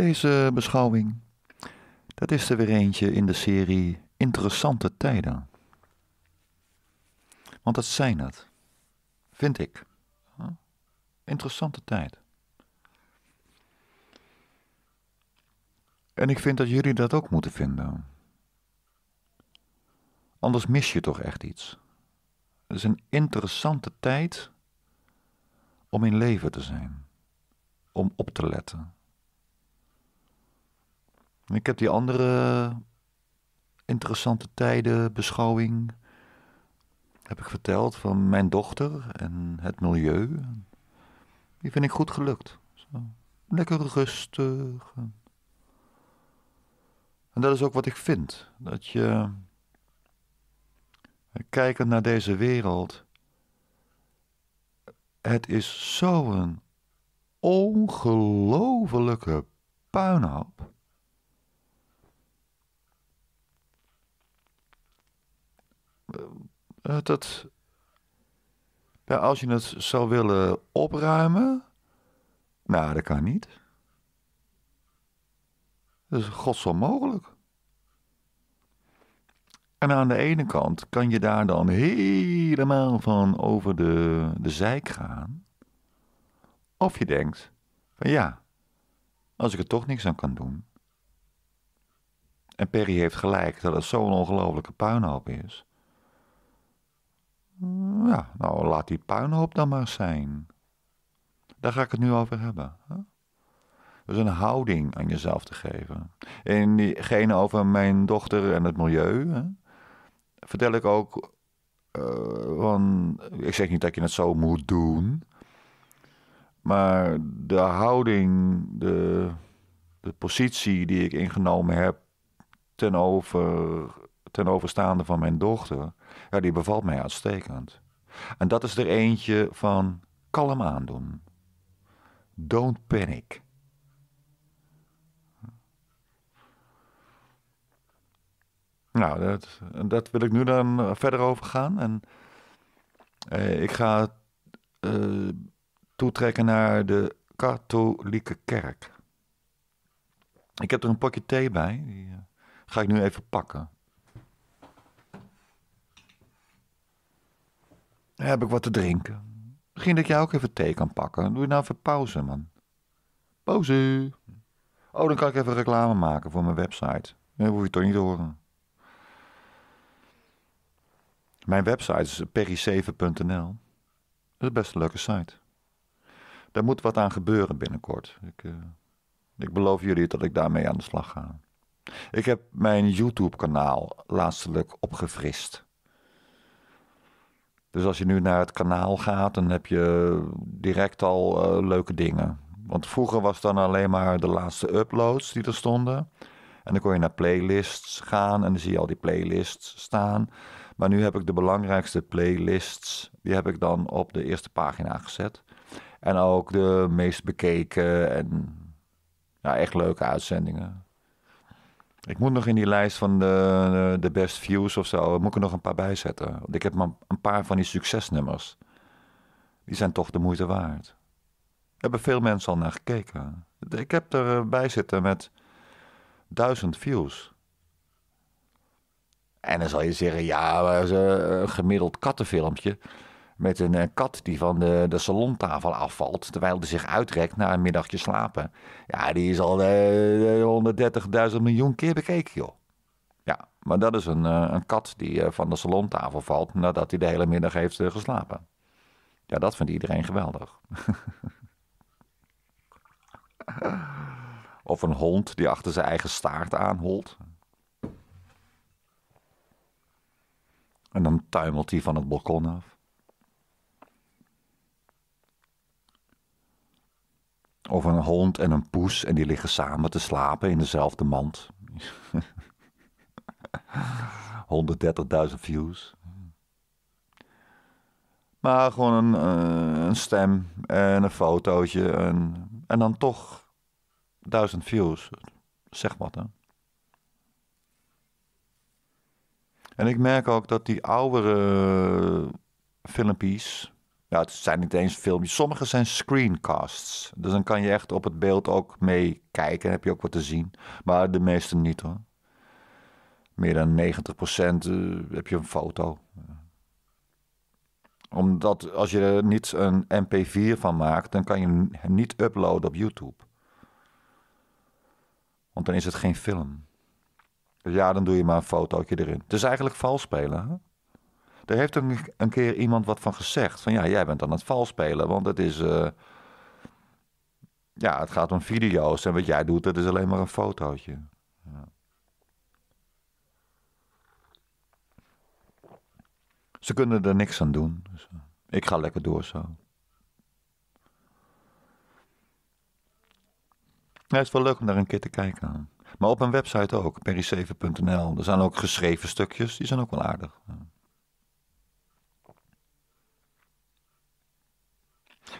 Deze beschouwing, dat is er weer eentje in de serie Interessante tijden. Want dat zijn het, vind ik. Interessante tijd. En ik vind dat jullie dat ook moeten vinden. Anders mis je toch echt iets. Het is een interessante tijd om in leven te zijn, om op te letten ik heb die andere interessante tijden beschouwing heb ik verteld van mijn dochter en het milieu. Die vind ik goed gelukt. Zo. Lekker rustig. En dat is ook wat ik vind. Dat je kijkend naar deze wereld. Het is zo'n ongelofelijke puinhoop. Eh, eh, dat, als je het zou willen opruimen, nou, dat kan niet. Dat is gods onmogelijk. En aan de ene kant kan je daar dan helemaal van over de, de zijk gaan. Of je denkt, van ja, als ik er toch niks aan kan doen. En Perry heeft gelijk dat het zo'n ongelofelijke puinhoop is. Mm, ja, nou laat die puinhoop dan maar zijn. Daar ga ik het nu over hebben. Dus een houding aan jezelf te geven. In diegene over mijn dochter en het milieu hè, vertel ik ook. Uh, van, ik zeg niet dat je het zo moet doen. Maar de houding, de, de positie die ik ingenomen heb ten over ten overstaande van mijn dochter, ja, die bevalt mij uitstekend. En dat is er eentje van kalm aandoen. Don't panic. Nou, dat, dat wil ik nu dan eh, verder over gaan. En eh, ik ga eh, toetrekken naar de katholieke kerk. Ik heb er een pakje thee bij. Die eh, ga ik nu even pakken. Heb ik wat te drinken? Misschien dat jij ook even thee kan pakken. Doe je nou even pauze, man. Pauze. Oh, dan kan ik even reclame maken voor mijn website. Dat hoef je toch niet te horen. Mijn website is perry7.nl. Dat is best een leuke site. Daar moet wat aan gebeuren binnenkort. Ik, eh, ik beloof jullie dat ik daarmee aan de slag ga. Ik heb mijn YouTube-kanaal laatstelijk opgefrist. Dus als je nu naar het kanaal gaat, dan heb je direct al eh, leuke dingen. Want vroeger was dan alleen maar de laatste uploads die er stonden. En dan kon je naar playlists gaan en dan zie je al die playlists staan. Maar nu heb ik de belangrijkste playlists, die heb ik dan op de eerste pagina gezet. En ook de meest bekeken en ja, echt leuke uitzendingen. Ik moet nog in die lijst van de, de best views of zo, moet ik er nog een paar bijzetten. Want ik heb maar een paar van die succesnummers. Die zijn toch de moeite waard. Daar hebben veel mensen al naar gekeken. Ik heb erbij eh, zitten met duizend views. En dan zal je zeggen, ja, eh, een gemiddeld kattenfilmpje met een eh, kat die van de, de salontafel afvalt. terwijl hij zich uitrekt naar een middagje slapen. Ja, die is al 130.000 eh, miljoen keer bekeken, joh. Ja, maar dat is een, eh, een kat die van de salontafel valt. nadat hij de hele middag heeft geslapen. Ja, dat vindt iedereen geweldig. of een hond die achter zijn eigen staart aanholt. En dan tuimelt hij van het balkon af. Of een hond en een poes en die liggen samen te slapen in dezelfde mand. 130.000 views. Maar gewoon een, eh, een, stem en een fotootje en, en dan toch 1000 views. Zeg wat hè. En ik merk ook dat die oudere filmpjes ja, nou, het zijn niet eens filmpjes. Sommige zijn screencasts. Dus dan kan je echt op het beeld ook meekijken. en heb je ook wat te zien. Maar de meeste niet hoor. Meer dan 90% eh, heb je een foto. Omdat als je er niet een MP4 van maakt, dan kan je hem niet uploaden op YouTube. Want dan is het geen film. Dus ja, dan doe je maar een fotootje erin. Het is eigenlijk vals spelen. Hè? Daar heeft een, een keer iemand wat van gezegd. Van ja, jij bent aan het vals want het is. Eh, ja, het gaat om video's en wat jij doet, dat is alleen maar een fotootje. Ze kunnen er niks aan doen. Dus eh, ik ga lekker door zo. het is wel leuk om daar een keer te kijken Maar op een website ook, perry7.nl. Er zijn ook geschreven stukjes, die zijn ook wel aardig. Ja.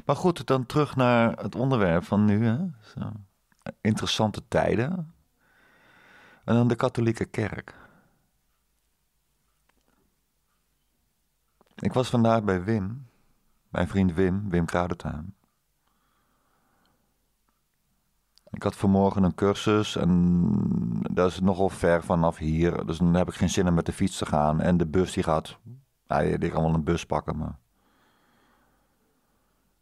Maar goed, dan terug naar het onderwerp van nu. Hè? Zo. Interessante tijden. En dan de katholieke kerk. Ik was vandaag bij Wim, mijn vriend Wim, Wim Kruidentuin. Ik had vanmorgen een cursus en dat is nogal ver vanaf hier. Dus dan heb ik geen zin om met de fiets te gaan. En de bus die gaat, ja, die kan wel een bus pakken, maar...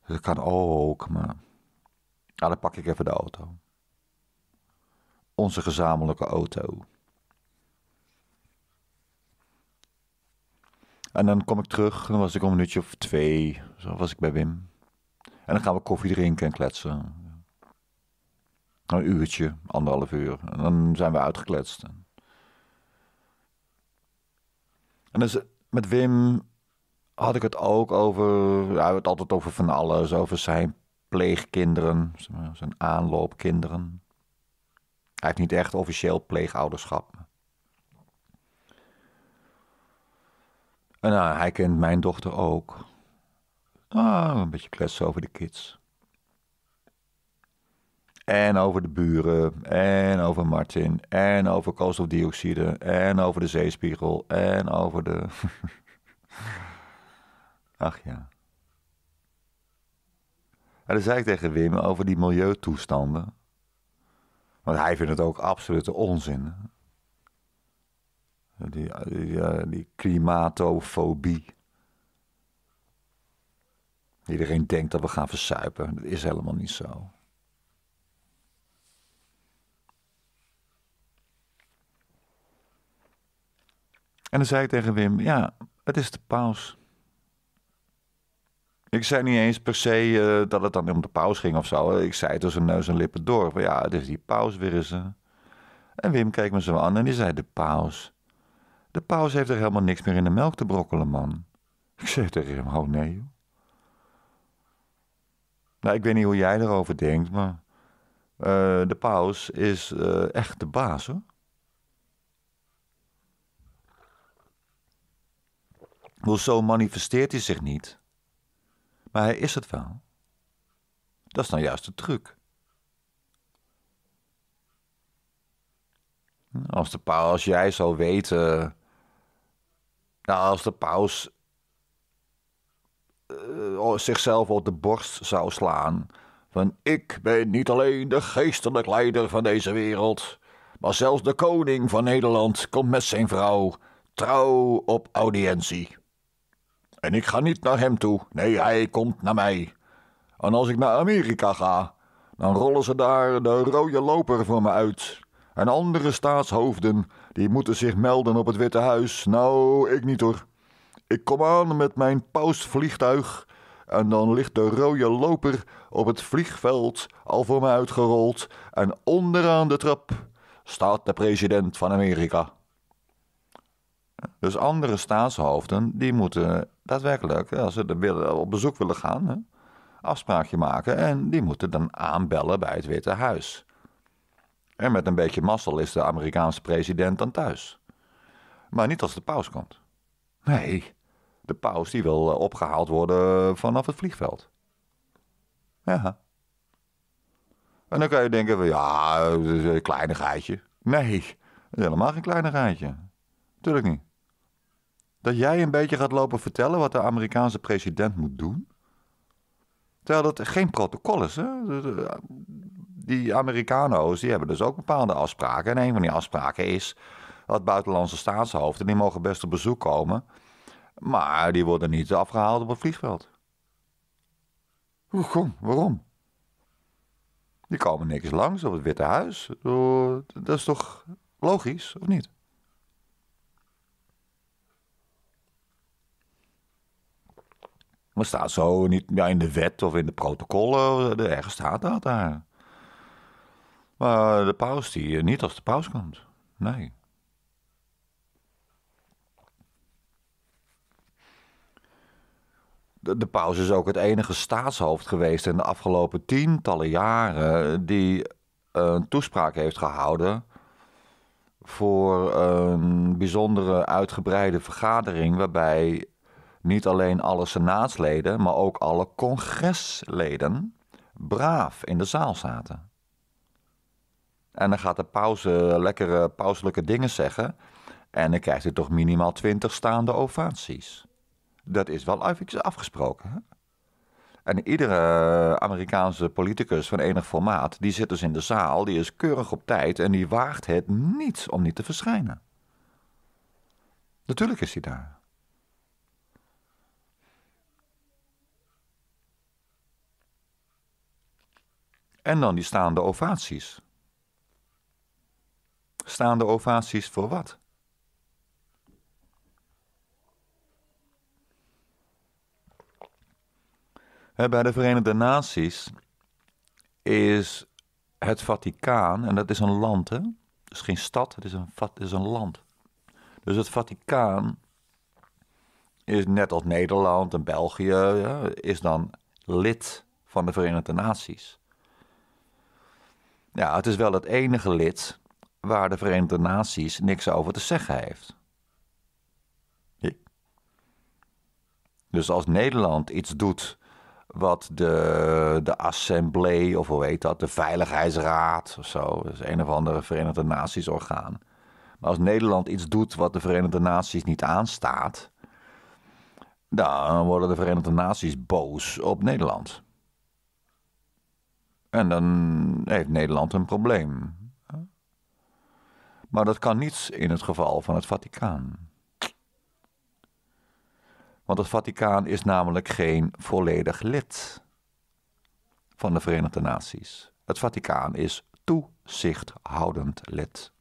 Dus ik kan ook, maar. Nou, dan pak ik even de auto. Onze gezamenlijke auto. En dan kom ik terug, dan was ik om een minuutje of twee, zo was ik bij Wim. En dan gaan we koffie drinken en kletsen. Een uurtje, anderhalf uur. En dan zijn we uitgekletst. En dus met Wim had ik het ook over. Hij had het altijd over van alles. Over zijn pleegkinderen, zijn aanloopkinderen. Hij heeft niet echt officieel pleegouderschap. En nou, hij kent mijn dochter ook. Ah, een beetje kletsen over de kids. En over de buren. En over Martin. En over koolstofdioxide. En over de zeespiegel. En over de. Ach ja. En dan zei ik tegen Wim over die milieutoestanden. Want hij vindt het ook absolute onzin. Die, die klimatofobie. Iedereen denkt dat we gaan versuipen. Dat is helemaal niet zo. En dan zei ik tegen Wim: Ja, het is de paus. Ik zei niet eens per se eh, dat het dan om de paus ging of zo. Ik zei tussen neus en lippen door. Maar ja, het is die paus weer eens. En Wim keek me zo aan en die zei: De paus. De paus heeft er helemaal niks meer in de melk te brokkelen, man. Ik zei tegen hem: Oh nee. Nou, ik weet niet hoe jij erover denkt, maar. Eh, de paus is eh, echt de baas, hoor. Hoezo manifesteert hij zich niet? Maar hij is het wel. Dat is nou juist de truc. Als, de paus, jij zou weten. Nou, als de paus eh, zichzelf op de borst zou slaan. Van ik ben niet alleen de geestelijk leider van deze wereld. Maar zelfs de koning van Nederland komt met zijn vrouw trouw op audiëntie. En ik ga niet naar hem toe. Nee, hij komt naar mij. En als ik naar Amerika ga, dan rollen ze daar de rode loper voor me uit. En andere staatshoofden, die moeten zich melden op het Witte Huis. Nou, ik niet hoor. Ik kom aan met mijn pausvliegtuig en dan ligt de rode loper op het vliegveld al voor me uitgerold en onderaan de trap staat de president van Amerika. Dus andere staatshoofden die moeten Daadwerkelijk, als ze willen, op bezoek willen gaan, hè, afspraakje maken. En die moeten dan aanbellen bij het Witte Huis. En met een beetje mazzel is de Amerikaanse president dan thuis. Maar niet als de paus komt. Nee, de paus die wil eh, opgehaald worden vanaf het vliegveld. Ja. En dan kan je denken van ja, een eh, kleinigheidje. Nee, helemaal geen kleinigheidje. Tuurlijk niet. Dat jij een beetje gaat lopen vertellen wat de Amerikaanse president moet doen? Terwijl dat geen protocol is. Hè? Die Amerikano's die hebben dus ook bepaalde afspraken. En een van die afspraken is dat buitenlandse staatshoofden... die mogen best op bezoek komen... maar die worden niet afgehaald op het vliegveld. Hoe kom? Waarom? Die komen niks langs op het Witte Huis. Dat is toch logisch, of niet? Maar staat zo niet ja, in de wet of in de protocollen. Ergens staat dat daar. Maar de paus, die eh, niet als de paus komt. Nee. De, de paus is ook het enige staatshoofd geweest in de afgelopen tientallen jaren die een toespraak heeft gehouden voor een bijzondere uitgebreide vergadering waarbij niet alleen alle senaatsleden, maar ook alle congresleden braaf in de zaal zaten. En dan gaat de pauze lekkere pauselijke dingen zeggen. En dan krijgt hij toch minimaal twintig staande ovaties. Dat is wel afgesproken. Hè? En iedere Amerikaanse politicus van enig formaat, die zit dus in de zaal, die is keurig op tijd en die waagt het niet om niet te verschijnen. Natuurlijk is hij daar. En dan die staande ovaties. Staande ovaties voor wat? Bij de Verenigde Naties is het Vaticaan, en dat is een land, hè? is geen stad, het is een, het is een land. Dus het Vaticaan is net als Nederland en België, ja, is dan lid van de Verenigde Naties. Ja, het is wel het enige lid waar de Verenigde Naties niks over te zeggen heeft. Dus als Nederland iets doet wat de, de assemblée of hoe heet dat, de Veiligheidsraad of zo, dat is een of andere Verenigde Naties orgaan. Maar als Nederland iets doet wat de Verenigde Naties niet aanstaat, dan worden de Verenigde Naties boos op Nederland. En dan heeft Nederland een probleem. Maar dat kan niet in het geval van het Vaticaan. Want het Vaticaan is namelijk geen volledig lid van de Verenigde Naties. Het Vaticaan is toezichthoudend lid.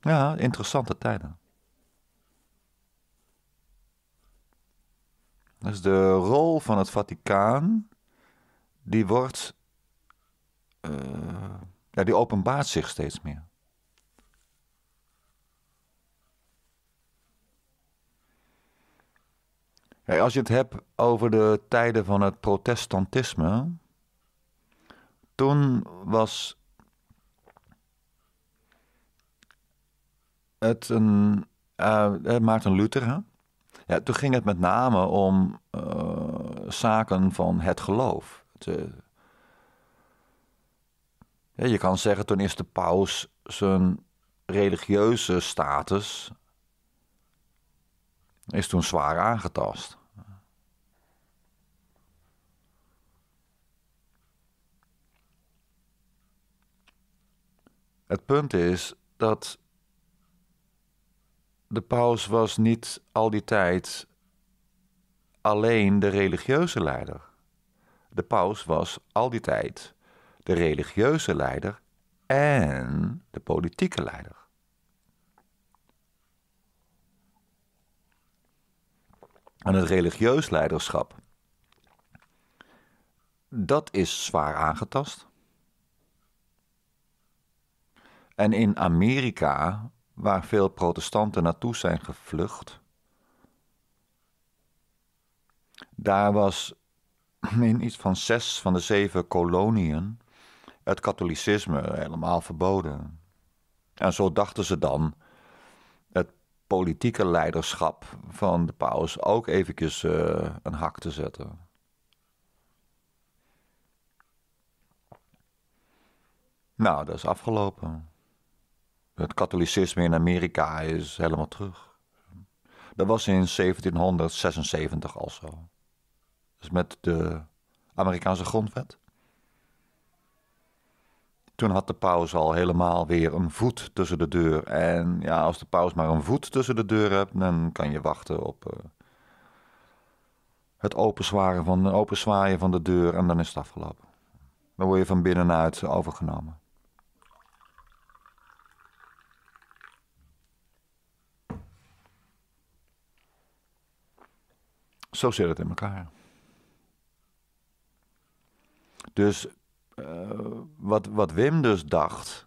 Ja, interessante tijden. Dus de rol van het Vaticaan die wordt. Eh, ja, die openbaart zich steeds meer. als je het hebt over de tijden van het protestantisme. Toen was het een. Uh, Maarten Luther. Ja, toen ging het met name om zaken van het geloof. Eh, ja, je kan zeggen, toen is de paus zijn religieuze status is toen zwaar aangetast. Het punt is dat de paus was niet al die tijd alleen de religieuze leider. De paus was al die tijd de religieuze leider en de politieke leider. En het religieus leiderschap, dat is zwaar aangetast. En in Amerika, waar veel protestanten naartoe zijn gevlucht, daar was in iets van zes van de zeven koloniën het katholicisme helemaal verboden. En zo dachten ze dan het politieke leiderschap van de paus ook eventjes eh, een hak te zetten. Nou, dat is afgelopen. Het katholicisme in Amerika is helemaal terug. Dat was in 1776 al zo. Dus met de Amerikaanse grondwet. Toen had de paus al helemaal weer een voet tussen de deur. En ja, als de paus maar een voet tussen de deur hebt, dan kan je wachten op eh, het openzwaaien van, openzwaaien van de deur en dan is het afgelopen. Dan word je van binnenuit overgenomen. Zo zit het in elkaar. Dus eh, wat, wat Wim dus dacht,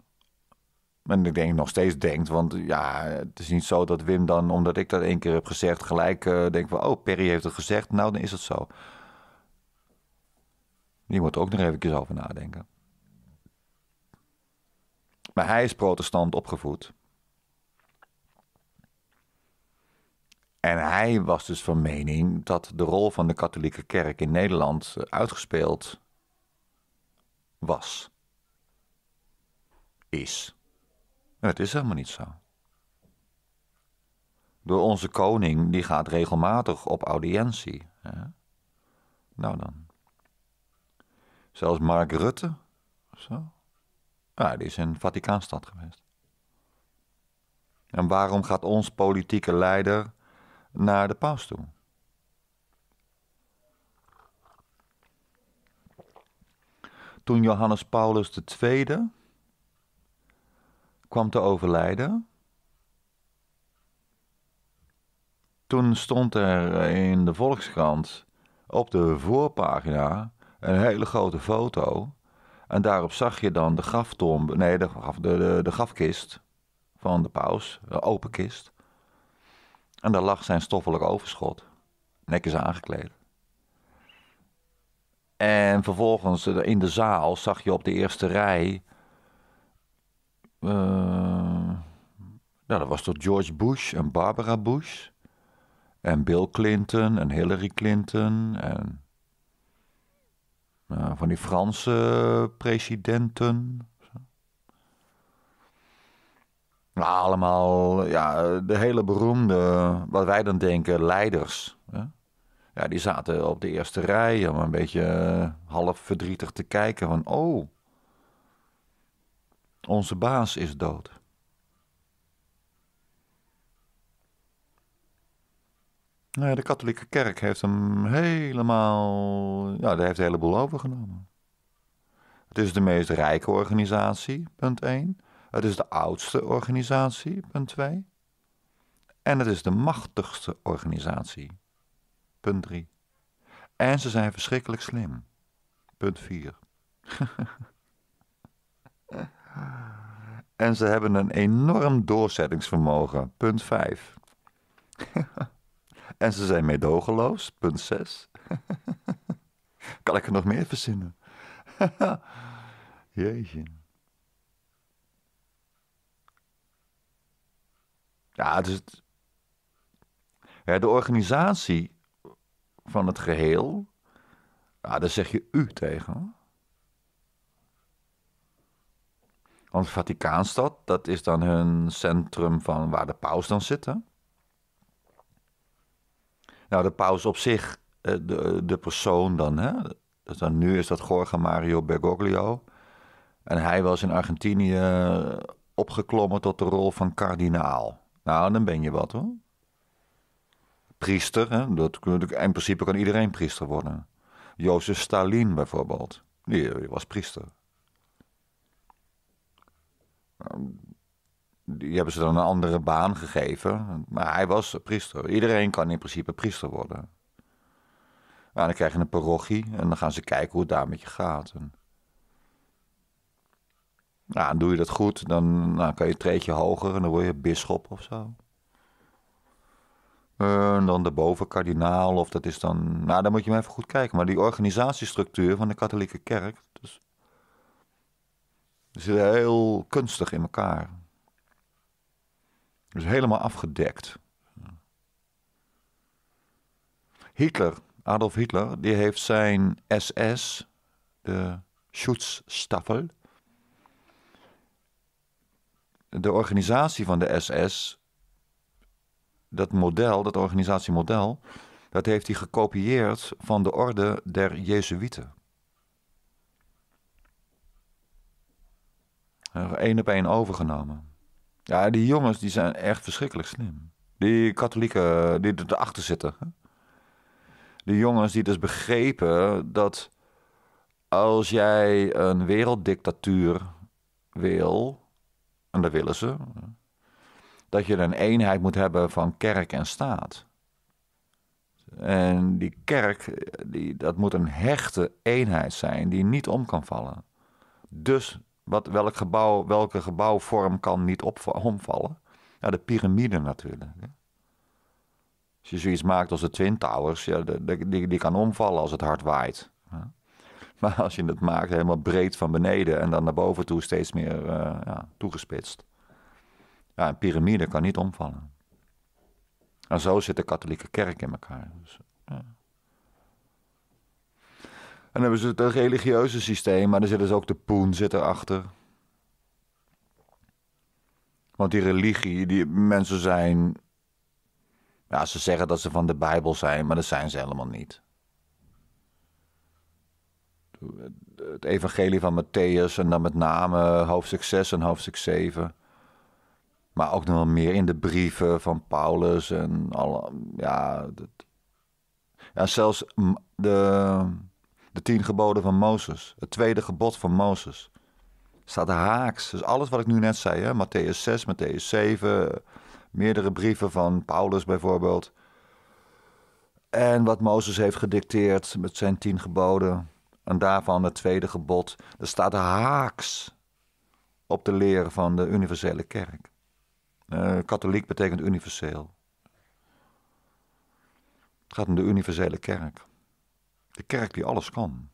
en ik denk nog steeds denkt, want ja, het is niet zo dat Wim dan, omdat ik dat één keer heb gezegd, gelijk uh, denkt van, oh, Perry heeft het gezegd, nou dan is het zo. Die moet er ook nog even over nadenken. Maar hij is protestant opgevoed. En hij was dus van mening dat de rol van de katholieke kerk in Nederland eh, uitgespeeld was. Is. Het is helemaal niet zo. Door onze koning, die gaat regelmatig op audiëntie. Nou dan. Zelfs Mark Rutte, zo. Ja, die is in Vaticaanstad geweest. En waarom gaat ons politieke leider naar de paus toe? toen Johannes Paulus II kwam te overlijden. Toen stond er in de Volkskrant op de voorpagina een hele grote foto. En daarop zag je dan de graftombe, nee, de, de, de, grafkist van de paus, de open kist. En daar lag zijn stoffelijk overschot, netjes aangekleed. En vervolgens eh, in de zaal zag je op de eerste rij. Uh, nou, dat was toch George Bush en Barbara Bush. En Bill Clinton en Hillary Clinton. En nou, van die Franse presidenten. Nou, allemaal, ja, de hele beroemde, wat wij dan denken, leiders. Ja, die zaten op de eerste rij, om een beetje eh, half verdrietig te kijken van, oh, onze baas is dood. Nou ja, de katholieke kerk heeft hem helemaal, ja, die heeft een heleboel overgenomen. Het is de meest rijke organisatie, punt 1. Het is de oudste organisatie, punt 2. En het is de machtigste organisatie, Punt 3. En ze zijn verschrikkelijk slim. Punt 4. en ze hebben een enorm doorzettingsvermogen. Punt 5. en ze zijn meedogenloos. Punt 6. kan ik er nog meer verzinnen? Jeetje. Ja, dus het, ja, de organisatie van het geheel, Ja, ah, daar zeg je u tegen. Want Vaticaanstad, dat is dan hun centrum van waar de paus dan zit. Nou, de paus op zich, eh, de, de persoon dan, hè? Dus dan. Nu is dat Jorge Mario Bergoglio. En hij was in Argentinië opgeklommen tot de rol van kardinaal. Nou, dan ben je wat hoor priester. Hè? Dat, in principe kan iedereen priester worden. Jozef Stalin bijvoorbeeld, die was priester. Nou, die hebben ze dan een andere baan gegeven, maar hij was priester. Iedereen kan in principe priester worden. En nou, dan krijg je een parochie en dan gaan ze kijken hoe het daar met je gaat. En, nou, doe je dat goed, dan nou, kan je een treetje hoger en dan word je bisschop of zo. Eh, en dan de bovenkardinaal, of dat is dan. Nou, daar moet je maar even goed kijken. Maar die organisatiestructuur van de katholieke kerk. Dus, zit heel kunstig in elkaar. Dus helemaal afgedekt. Hitler, Adolf Hitler, die heeft zijn SS, de Schutzstaffel. De organisatie van de SS dat model, dat organisatiemodel, dat heeft hij gekopieerd van de orde der Jezuïeten. Eén op één overgenomen. Ja, die jongens die zijn echt verschrikkelijk slim. Die katholieken die erachter zitten. Die jongens die dus begrepen dat als jij een werelddictatuur wil, en dat willen ze, dat je een eenheid moet hebben van kerk en staat. En die kerk, die, dat moet een hechte eenheid zijn die niet om kan vallen. Dus wat, welk gebouw, welke gebouwvorm kan niet omvallen? Nou, de piramide natuurlijk. Als je zoiets maakt als de Twin Towers, ja, die, die, die kan omvallen als het hard waait. Maar als je het maakt helemaal breed van beneden en dan naar boven toe steeds meer eh, ja, toegespitst. Ja, een piramide kan niet omvallen. En zo zit de katholieke kerk in elkaar. Dus, en dan hebben ze het religieuze systeem, maar dan zitten ze ook de poen zit erachter. Want die religie, die mensen zijn. Ja, ze zeggen dat ze van de Bijbel zijn, maar dat zijn ze helemaal niet. Het evangelie van Matthäus en dan met name hoofdstuk 6 en hoofdstuk 7. Maar ook nog wel meer in de brieven van Paulus en alle. Ja, ja zelfs de, de tien geboden van Mozes. Het tweede gebod van Mozes. Staat haaks. Dus alles wat ik nu net zei, hè, Matthäus 6, Matthäus 7. Meerdere brieven van Paulus bijvoorbeeld. En wat Mozes heeft gedicteerd met zijn tien geboden. En daarvan het tweede gebod. Dat staat haaks op de leren van de universele kerk. Eh, katholiek betekent universeel. Het gaat om de universele kerk. De kerk die alles kan.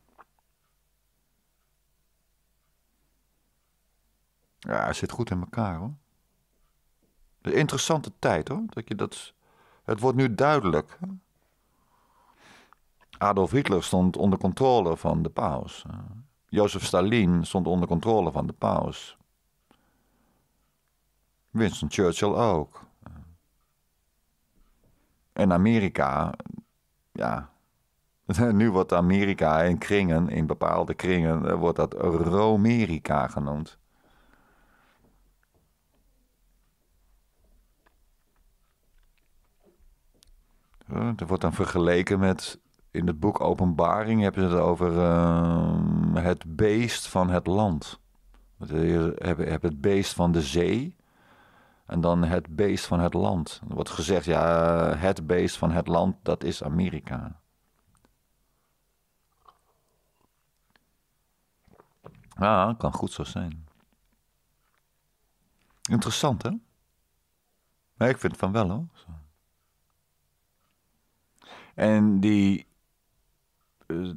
Ja, het zit goed in elkaar hoor. De interessante tijd hoor. Dat je dat, het wordt nu duidelijk. Adolf Hitler stond onder controle van de paus. Eh, Jozef Stalin stond onder controle van de paus. Winston Churchill ook. En Amerika, ja. Nu wordt Amerika in kringen, in bepaalde kringen, eh, wordt dat Romerika genoemd. Dat eh, wordt dan vergeleken met. In het boek Openbaring hebben ze het over ehm, het beest van het land. Ze hebben het beest van de zee. En dan het beest van het land. Er wordt gezegd, ja, het beest van het land, dat is Amerika. Ja, kan goed zo zijn. Interessant, hè? Maar ik vind het van wel, hoor. En die... Eh,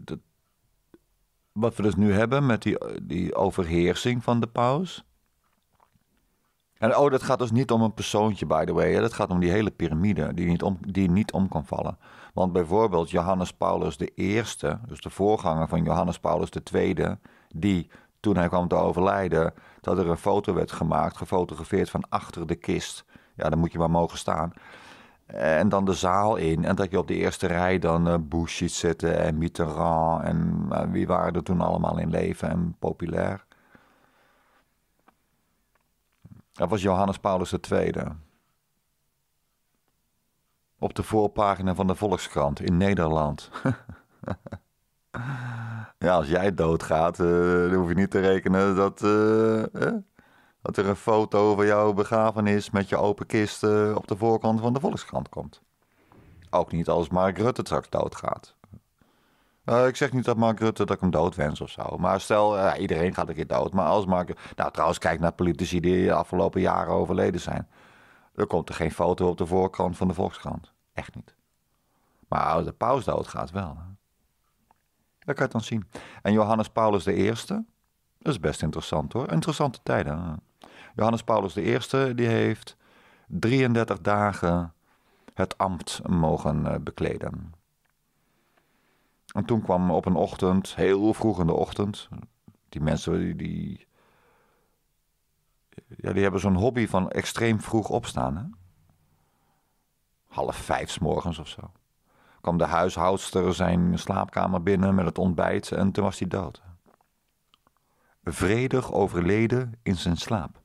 wat we dus nu hebben met die, eh, die overheersing van de paus en oh, dat gaat dus niet om een persoontje, by the way. Dat gaat om die hele piramide die niet om, die niet om kan vallen. Want bijvoorbeeld Johannes Paulus I, dus de voorganger van Johannes Paulus II, die toen hij kwam te overlijden, dat er een foto werd gemaakt, gefotografeerd van achter de kist. Ja, dan moet je maar mogen staan. En dan de zaal in. En dat je op de eerste rij dan eh, Bush ziet zitten en Mitterrand. En eh, wie waren er toen allemaal in leven en populair? Dat was Johannes Paulus II. Op de voorpagina van de Volkskrant in Nederland. ja, als jij doodgaat, eh, dan hoef je niet te rekenen dat, eh, dat er een foto van jouw begrafenis met je open kist eh, op de voorkant van de Volkskrant komt. Ook niet als Mark Rutte straks doodgaat. Eh, ik zeg niet dat Mark Rutte dat ik hem dood wens of zo. Maar stel, eh, iedereen gaat een keer dood. Maar als Mark. Nou, trouwens, kijk naar politici die de afgelopen jaren overleden zijn. Er komt er geen foto op de voorkant van de Volkskrant. Echt niet. Maar de paus gaat wel. Dat kan je dan zien. En Johannes Paulus I. Dat is best interessant hoor. Interessante tijden. Johannes Paulus I die heeft 33 dagen het ambt mogen eh, bekleden. En toen kwam op een ochtend, heel vroeg in de ochtend, die mensen die, die ja, die hebben zo'n hobby van extreem vroeg opstaan. Hè? Half vijf s morgens of zo. Kwam de huishoudster zijn slaapkamer binnen met het ontbijt en toen was hij dood. Vredig overleden in zijn slaap.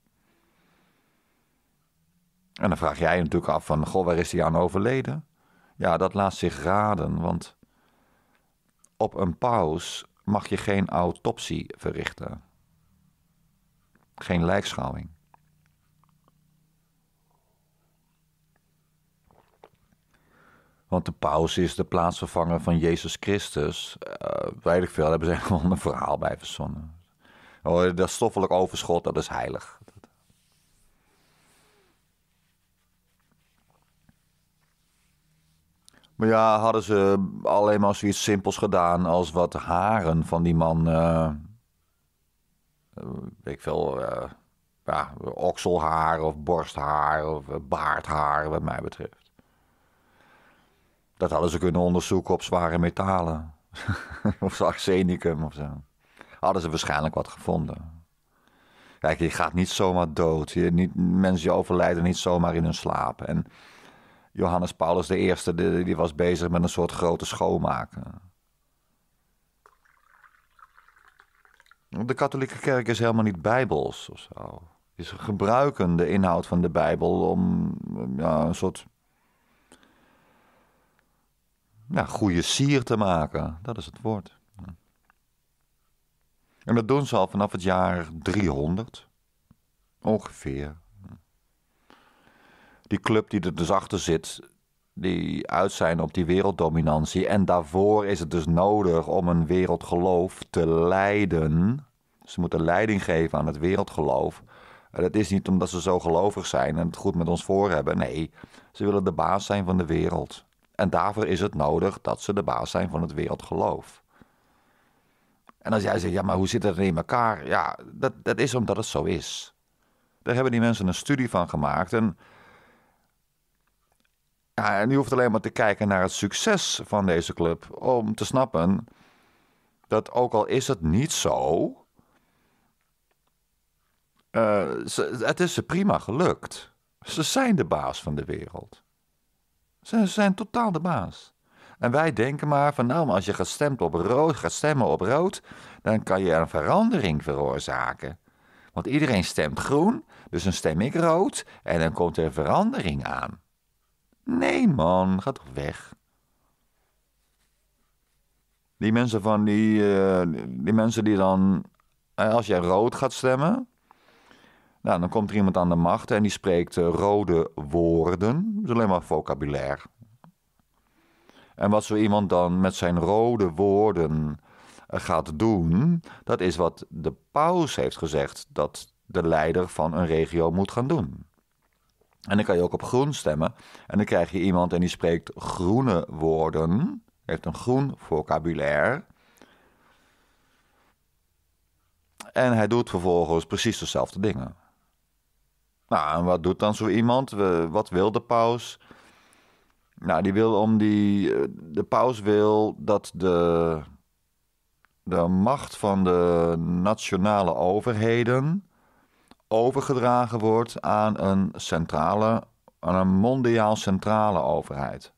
En dan vraag jij natuurlijk af van, goh, waar is hij aan overleden? Ja, dat laat zich raden, want op een paus mag je geen autopsie verrichten. Geen lijkschouwing. Want de paus is de plaatsvervanger van Jezus Christus. Uh, weet veel, hebben ze gewoon een verhaal bij verzonnen. Oh, dat stoffelijk overschot, dat is heilig. Maar ja, hadden ze alleen maar zoiets simpels gedaan als wat haren van die man. Uh, weet ik veel. Eh, ja, okselhaar of borsthaar of baardhaar, wat mij betreft. Dat hadden ze kunnen onderzoeken op zware metalen. of arsenicum of zo. Hadden ze waarschijnlijk wat gevonden. Kijk, je gaat niet zomaar dood. Je, niet, mensen overlijden niet zomaar in hun slaap. En Johannes Paulus I die, die was bezig met een soort grote schoonmaken. De katholieke kerk is helemaal niet bijbels of zo. Ze gebruiken de inhoud van de Bijbel om ja, een soort ja, goede sier te maken. Dat is het woord. En dat doen ze al vanaf het jaar 300. Ongeveer die club die er dus achter zit, die uit zijn op die werelddominantie. En daarvoor is het dus nodig om een wereldgeloof te leiden. Ze moeten leiding geven aan het wereldgeloof. En dat is niet omdat ze zo gelovig zijn en het goed met ons voor hebben. Nee, ze willen de baas zijn van de wereld. En daarvoor is het nodig dat ze de baas zijn van het wereldgeloof. En als jij zegt, ja, maar hoe zit het in elkaar? Ja, dat, dat is omdat het zo is. Daar hebben die mensen een studie van gemaakt. En ja, en je hoeft alleen maar te kijken naar het succes van deze club om te snappen dat ook al is het niet zo, eh, het is ze prima gelukt. Ze zijn de baas van de wereld. Ze, zijn totaal de baas. En wij denken maar van nou, als je gaat, op rood, gaat stemmen op rood, dan kan je een verandering veroorzaken. Want iedereen stemt groen, dus dan stem ik rood en dan komt er verandering aan. Nee, man, ga toch weg. Die mensen van die, eh, die mensen die dan, eh, als jij rood gaat stemmen, nou, dan komt er iemand aan de macht en die spreekt eh, rode woorden. Dat is alleen maar vocabulaire. En wat zo iemand dan met zijn rode woorden gaat doen, dat is wat de paus heeft gezegd dat de leider van een regio moet gaan doen. En dan kan je ook op groen stemmen. En dan krijg je iemand en die spreekt groene woorden. Heeft een groen vocabulaire. En hij doet vervolgens precies dezelfde dingen. Nou, en wat doet dan zo iemand? Wat wil de paus? Nou, die wil om die. Eh, de paus wil dat de. De macht van de nationale overheden overgedragen wordt aan een centrale, aan een mondiaal centrale overheid.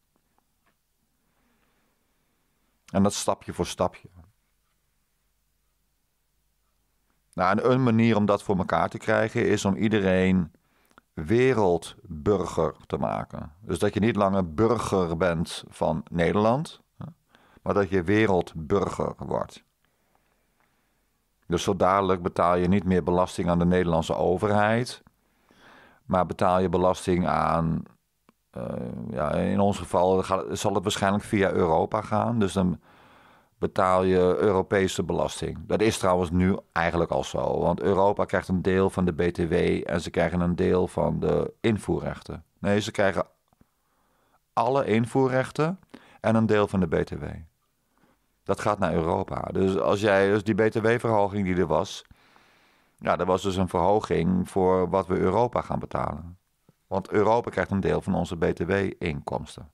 En dat stapje voor stapje. Nou, en een manier om dat voor elkaar te krijgen is om iedereen wereldburger te maken. Dus dat je niet langer burger bent van Nederland, maar dat je wereldburger wordt. Dus zo dadelijk betaal je niet meer belasting aan de Nederlandse overheid, maar betaal je belasting aan. Eh, ja, in ons geval gaat, zal het waarschijnlijk via Europa gaan. Dus dan betaal je Europese belasting. Dat is trouwens nu eigenlijk al zo. Want Europa krijgt een deel van de BTW en ze krijgen een deel van de invoerrechten. Nee, ze krijgen alle invoerrechten en een deel van de BTW dat gaat naar Europa. Dus als jij dus die btw-verhoging die er was, ja, dat was dus een verhoging voor wat we Europa gaan betalen. Want Europa krijgt een deel van onze btw-inkomsten.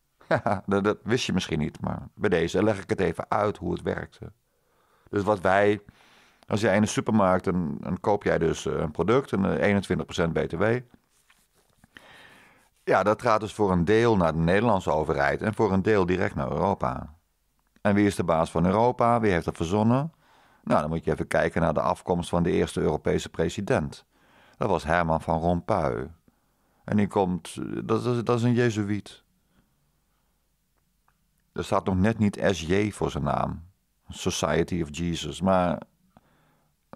dat, wist je misschien niet, maar bij deze leg ik het even uit hoe het werkte. Dus wat wij, als jij in de supermarkt, en koop jij dus eh, een product, een 21% eh, btw. Ja, dat gaat dus voor een deel naar de Nederlandse overheid en voor een deel direct naar Europa. En wie is de baas van Europa? Wie heeft dat verzonnen? Nou, dan moet je even kijken naar de afkomst van de eerste Europese president. Dat was Herman van Rompuy. En die komt, dat, is dat is een Jezuïet. Er staat nog net niet SJ voor zijn naam. Society of Jesus. Maar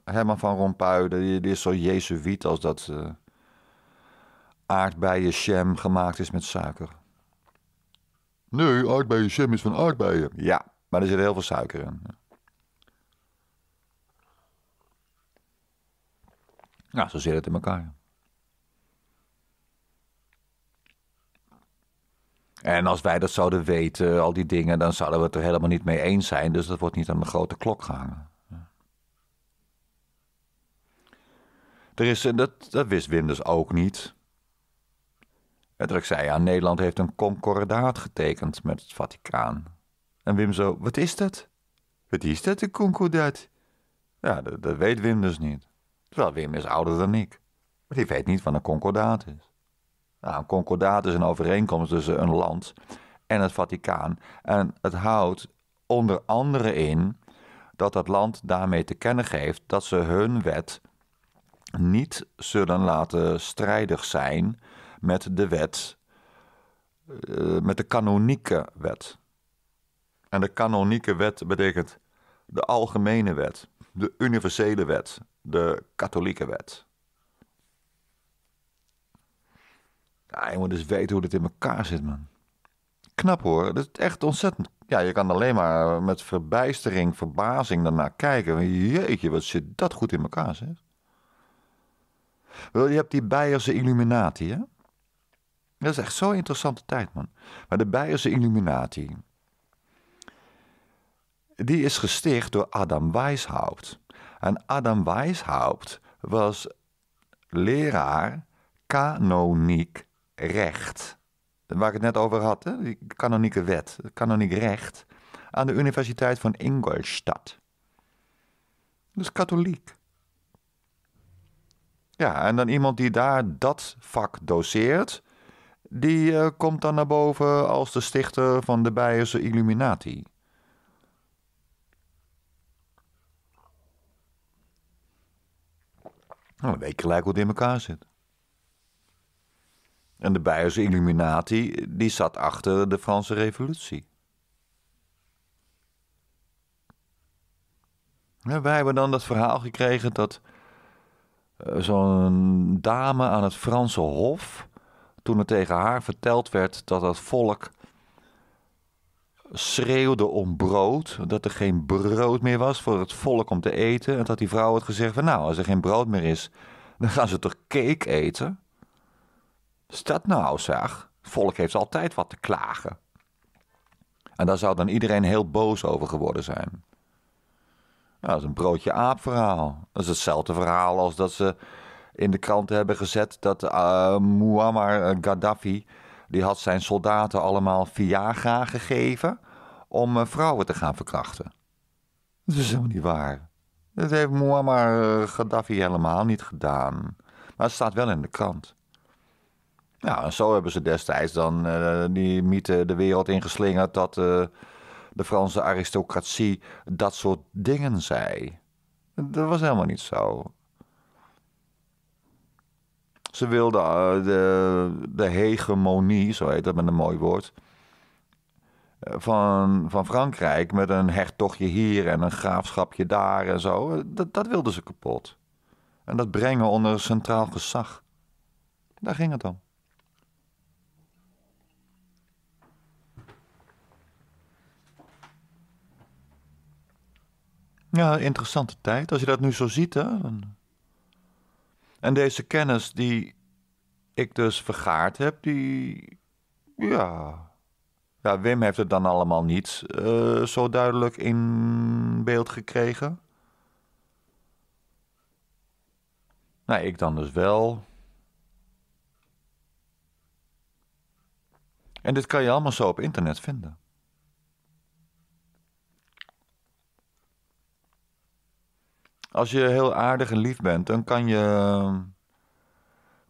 Herman van Rompuy, die, is zo Jezuïet als dat uh, aardbeien Sham gemaakt is met suiker. Nee, aardbeien is van aardbeien. Ja, maar er zit heel veel suiker in. Ja, nou, zo zit het in elkaar. En als wij dat zouden weten, al die dingen, dan zouden we het er helemaal niet mee eens zijn. Dus dat wordt niet aan de grote klok gehangen. Er is, en dat, dat wist Wim dus ook niet. En ik zei, ja, Nederland heeft een concordaat getekend met het Vaticaan. En Wim zo, wat is dat? Wat is dat, de concordat? Ja, dat, weet Wim dus niet. Terwijl Wim is ouder dan ik. Maar die weet niet wat een concordaat is. Nou, een concordaat is een overeenkomst tussen een land en het Vaticaan. En het houdt onder andere in dat het land daarmee te kennen geeft dat ze hun wet niet zullen laten strijdig zijn met de wet, eh, met de kanonieke wet. En de kanonieke wet betekent de algemene wet, de universele wet, de katholieke wet. Ja, je moet dus weten hoe dit in elkaar zit, man. Knap hoor, dat is echt ontzettend. Ja, je kan alleen maar met verbijstering, verbazing daarnaar kijken. Jeetje, wat zit dat goed in elkaar, zeg. Wel, je hebt die Beierse Illuminati, hè? Dat is echt zo'n interessante tijd, man. Maar de Beierse Illuminati, die is gesticht door Adam Weishaupt. En Adam Weishaupt was leraar kanoniek recht. Waar ik het net over had, hè? die kanonieke wet, kanoniek recht, aan de Universiteit van Ingolstadt. Dus katholiek. Ja, en dan iemand die daar dat vak doseert, die eh, komt dan naar boven als de stichter van de Beierse Illuminati. Nou, dan gelijk hoe het in elkaar zit. En de Beierse Illuminati, die zat achter de Franse Revolutie. wij hebben dan dat verhaal gekregen dat eh, zo'n dame aan het Franse Hof, toen er tegen haar verteld werd dat dat volk schreeuwde om brood, dat er geen brood meer was voor het volk om te eten. En dat die vrouw had gezegd van nou, als er geen brood meer is, dan gaan ze toch cake eten? Is dat nou, zeg? Het volk heeft altijd wat te klagen. En daar zou dan iedereen heel boos over geworden zijn. Nou, dat is een broodje aap verhaal. Dat is hetzelfde verhaal als dat ze in de kranten hebben gezet dat eh, Muammar eh, Gaddafi die had zijn soldaten allemaal Viagra gegeven om eh, vrouwen te gaan verkrachten. Dat is helemaal niet waar. Dat heeft Muammar eh, Gaddafi helemaal niet gedaan. Maar het staat wel in de krant. Nou, en zo hebben ze destijds dan eh, die mythe de wereld ingeslingerd dat de Franse aristocratie dat soort dingen zei. Dat was helemaal niet zo. Ze wilde eh, de, de hegemonie, zo heet dat met een mooi woord, eh, van, van Frankrijk met een hertogje hier en een graafschapje daar en zo. Eh, dat, dat wilden ze kapot. En dat brengen onder centraal gezag. Daar ging het om. Ja, interessante tijd. Als je dat nu zo ziet, hè. En deze kennis die ik dus vergaard heb, die. Ja. Ja, Wim heeft het dan allemaal niet eh, zo duidelijk in beeld gekregen. Nou, ik dan dus wel. En dit kan je allemaal zo op internet vinden. Als je heel aardig en lief bent, dan kan je ehm,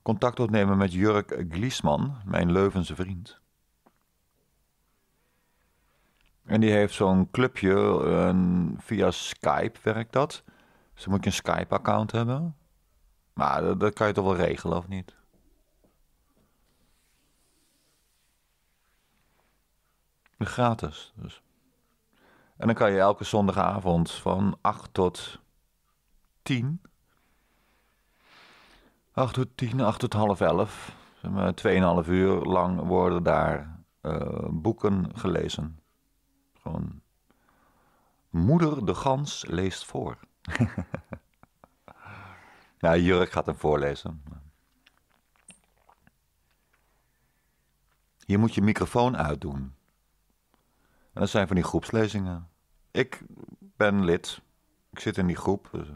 contact opnemen met Jurk Gliesman, mijn Leuvense vriend. En die heeft zo'n clubje, via Skype werkt dat. Dus dan moet je een Skype-account hebben. Maar dat, kan je toch wel regelen, of niet? Gratis, dus. En dan kan je elke zondagavond van 8 tot tien. Acht tot tien, acht tot half elf. Tweeënhalf uur lang worden daar eh, boeken gelezen. Gewoon. Moeder de Gans leest voor. Ja, Jurk gaat hem voorlezen. Je moet je microfoon uitdoen. En dat zijn van die groepslezingen. Ik ben lid. Ik zit in die groep. Dus eh.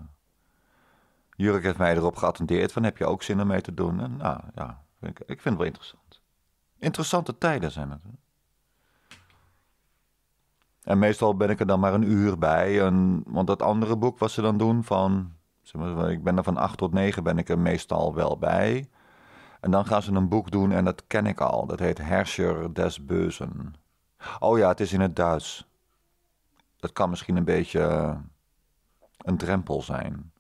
Jurk heeft mij erop geattendeerd van heb je ook zin om mee te doen? En nou ja, vind ik, vind het wel interessant. Interessante tijden zijn het. Hè? En meestal ben ik er dan maar een uur bij. En, want dat andere boek wat ze dan doen van... Zeg maar, ik ben er van acht tot negen ben ik er meestal wel bij. En dan gaan ze een boek doen en dat ken ik al. Dat heet Herscher des Beuzen. Oh ja, het is in het Duits. Dat kan misschien een beetje eh, een drempel zijn.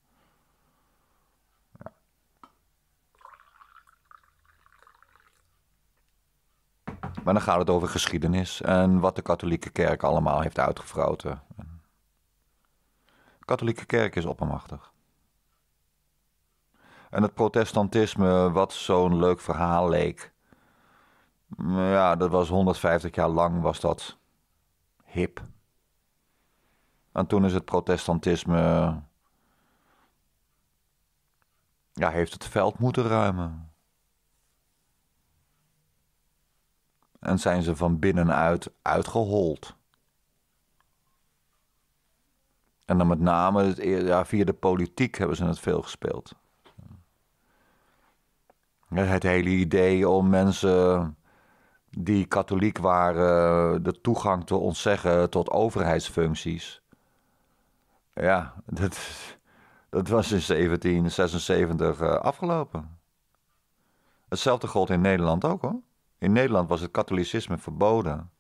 Maar dan gaat het over geschiedenis en wat de katholieke kerk allemaal heeft uitgevroten. De katholieke kerk is oppermachtig. En het protestantisme, wat zo'n leuk verhaal leek. Ja, dat was 150 jaar lang was dat hip. En toen is het protestantisme. Ja, heeft het veld moeten ruimen. en zijn ze van binnenuit uitgehold. En dan met name ja, via de politiek hebben ze het veel gespeeld. Het hele idee om mensen die katholiek waren de toegang te ontzeggen tot overheidsfuncties. Ja, dat, dat was in 1776 eh, afgelopen. Hetzelfde gold in Nederland ook hoor. In Nederland was het katholicisme verboden.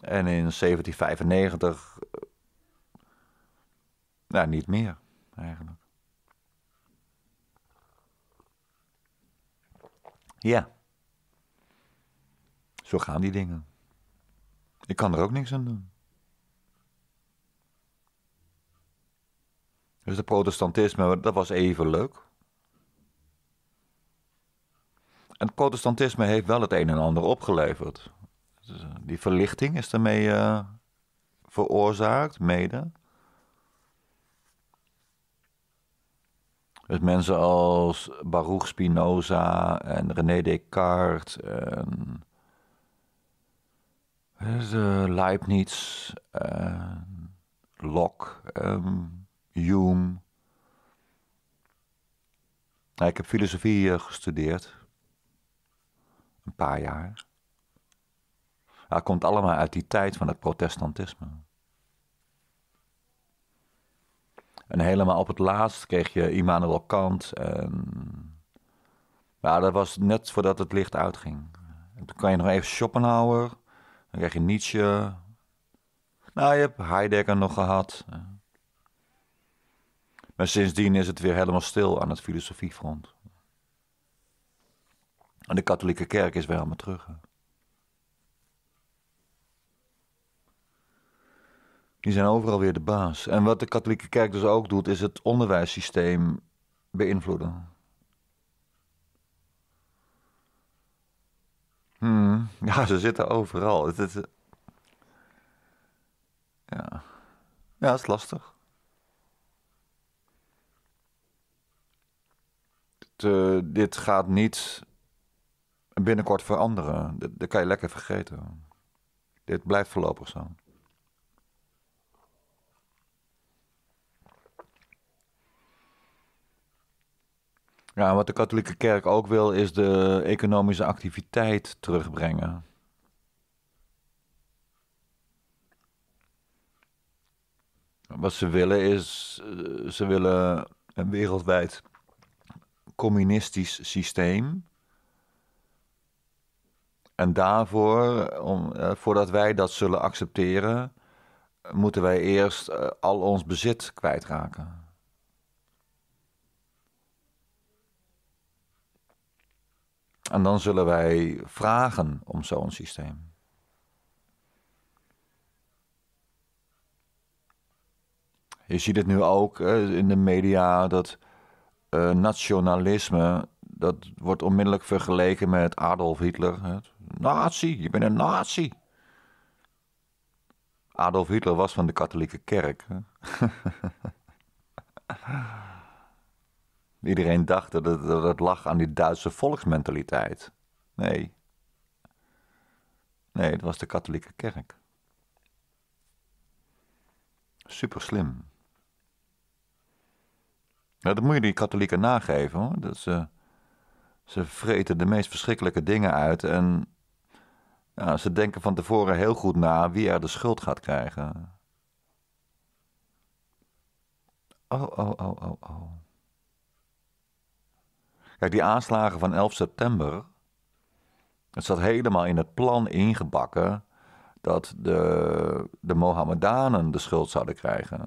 En in 1795, eh, nou niet meer eigenlijk. Ja, zo gaan die dingen. Ik kan er ook niks aan doen. Dus het protestantisme, dat was even leuk. het protestantisme heeft wel het een en ander opgeleverd. Dus, eh, die verlichting is daarmee eh, veroorzaakt, mede. Dus mensen als Baruch Spinoza en René Descartes en dus, eh, Leibniz, en Locke, en ehm, Hume. Nou, ik heb filosofie gestudeerd. Een paar jaar. Dat komt allemaal uit die tijd van het protestantisme. En helemaal op het laatst kreeg je Immanuel Kant. En... dat was net voordat het licht uitging. toen kwam je nog even Schopenhauer. Dan kreeg je Nietzsche. Nou, je hebt Heidegger nog gehad. Maar sindsdien is het weer helemaal stil aan het filosofiefront. En de katholieke kerk is weer aan terug. Die zijn overal weer de baas. En wat de katholieke kerk dus ook doet, is het onderwijssysteem beïnvloeden. Hmm. Ja, ze zitten overal. Het, eh, ja. ja, het is lastig. Eh, dit gaat niet binnenkort veranderen. Dat, dat kan je lekker vergeten. Dit blijft voorlopig zo. Ja, wat de katholieke kerk ook wil, is de economische activiteit terugbrengen. Wat ze willen is, eh, ze willen een wereldwijd communistisch systeem. En daarvoor, om, eh, voordat wij dat zullen accepteren, moeten wij eerst eh, al ons bezit kwijtraken. En dan zullen wij vragen om zo'n systeem. Je ziet het nu ook eh, in de media dat eh, nationalisme dat wordt onmiddellijk vergeleken met Adolf Hitler. Nazi, je bent een nazi. Adolf Hitler was van de katholieke kerk. Iedereen dacht dat het, dat lag aan die Duitse volksmentaliteit. Nee. Nee, het was de katholieke kerk. Super slim. Ja, dat moet je die katholieken nageven hoor. Dat ze ze vreten de meest verschrikkelijke dingen uit en ja, ze denken van tevoren heel goed na wie er de schuld gaat krijgen. Oh, oh, oh, oh, oh. Kijk, die aanslagen van 11 september. Het zat helemaal in het plan ingebakken dat de, de Mohammedanen de schuld zouden krijgen.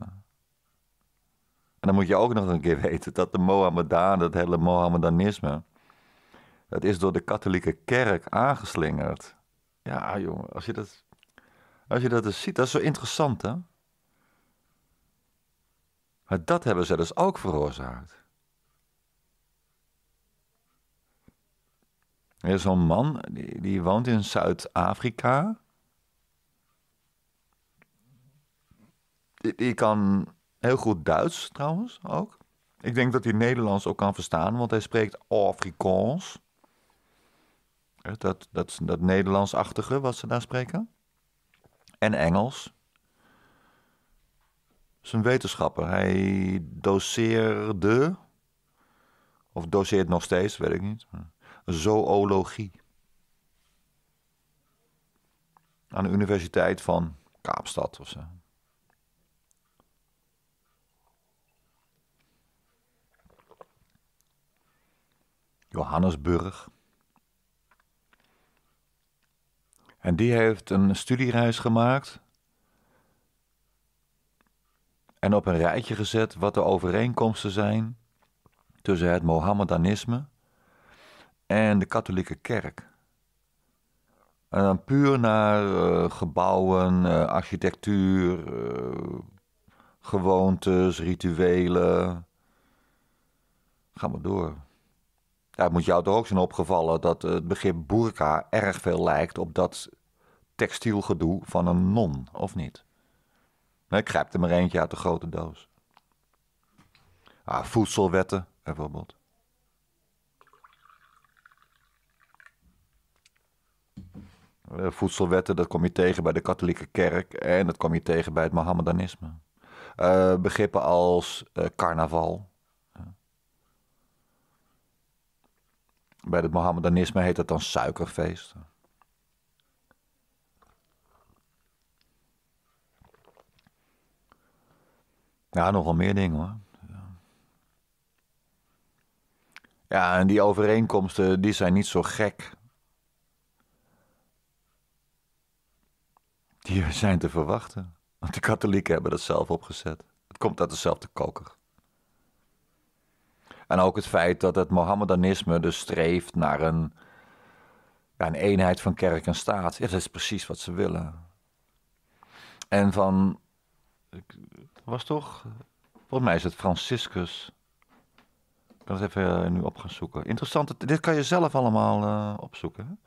En dan moet je ook nog een keer weten dat de Mohammedanen, het hele Mohammedanisme het is door de katholieke kerk aangeslingerd. Ja, jongen, als je dat, als je dat eens dus ziet, dat is zo interessant, hè? Maar dat hebben ze dus ook veroorzaakt. Er is zo'n man, die, die woont in Zuid-Afrika. die kan heel goed Duits trouwens ook. Ik denk dat hij Nederlands ook kan verstaan, want hij spreekt Afrikaans. Dat, dat, dat Nederlandsachtige wat ze daar spreken. En Engels. zijn wetenschapper. Hij doseerde, of doseert nog steeds, weet ik niet, zoologie. Aan de Universiteit van Kaapstad of zo. Johannesburg. En die heeft een studiereis gemaakt. En op een rijtje gezet wat de overeenkomsten zijn tussen het Mohammedanisme en de katholieke kerk. En dan puur naar eh, gebouwen, eh, architectuur, uh, gewoontes, rituelen. Ga maar door het moet jou toch ook zijn opgevallen dat het begrip burka erg veel lijkt op dat textielgedoe van een non, of niet? Ik grijp er maar eentje uit de grote doos. Ah, voedselwetten bijvoorbeeld. Eh, voedselwetten, dat kom je tegen bij de katholieke kerk en dat kom je tegen bij het Mohammedanisme. Eh, begrippen als eh, carnaval, Bij het Mohammedanisme heet dat dan suikerfeest. Ja, nogal meer dingen hoor. Ja, en die overeenkomsten die zijn niet zo gek. Die zijn te verwachten. Want de katholieken hebben dat zelf opgezet. Het komt uit dezelfde koker. En ook het feit dat het Mohammedanisme dus streeft naar een, een eenheid van kerk en staat. dat is precies wat ze willen. En van. Was toch. Volgens mij is het Franciscus. Ik kan het even eh, nu op gaan zoeken. Interessant. Dit kan je zelf allemaal eh, opzoeken.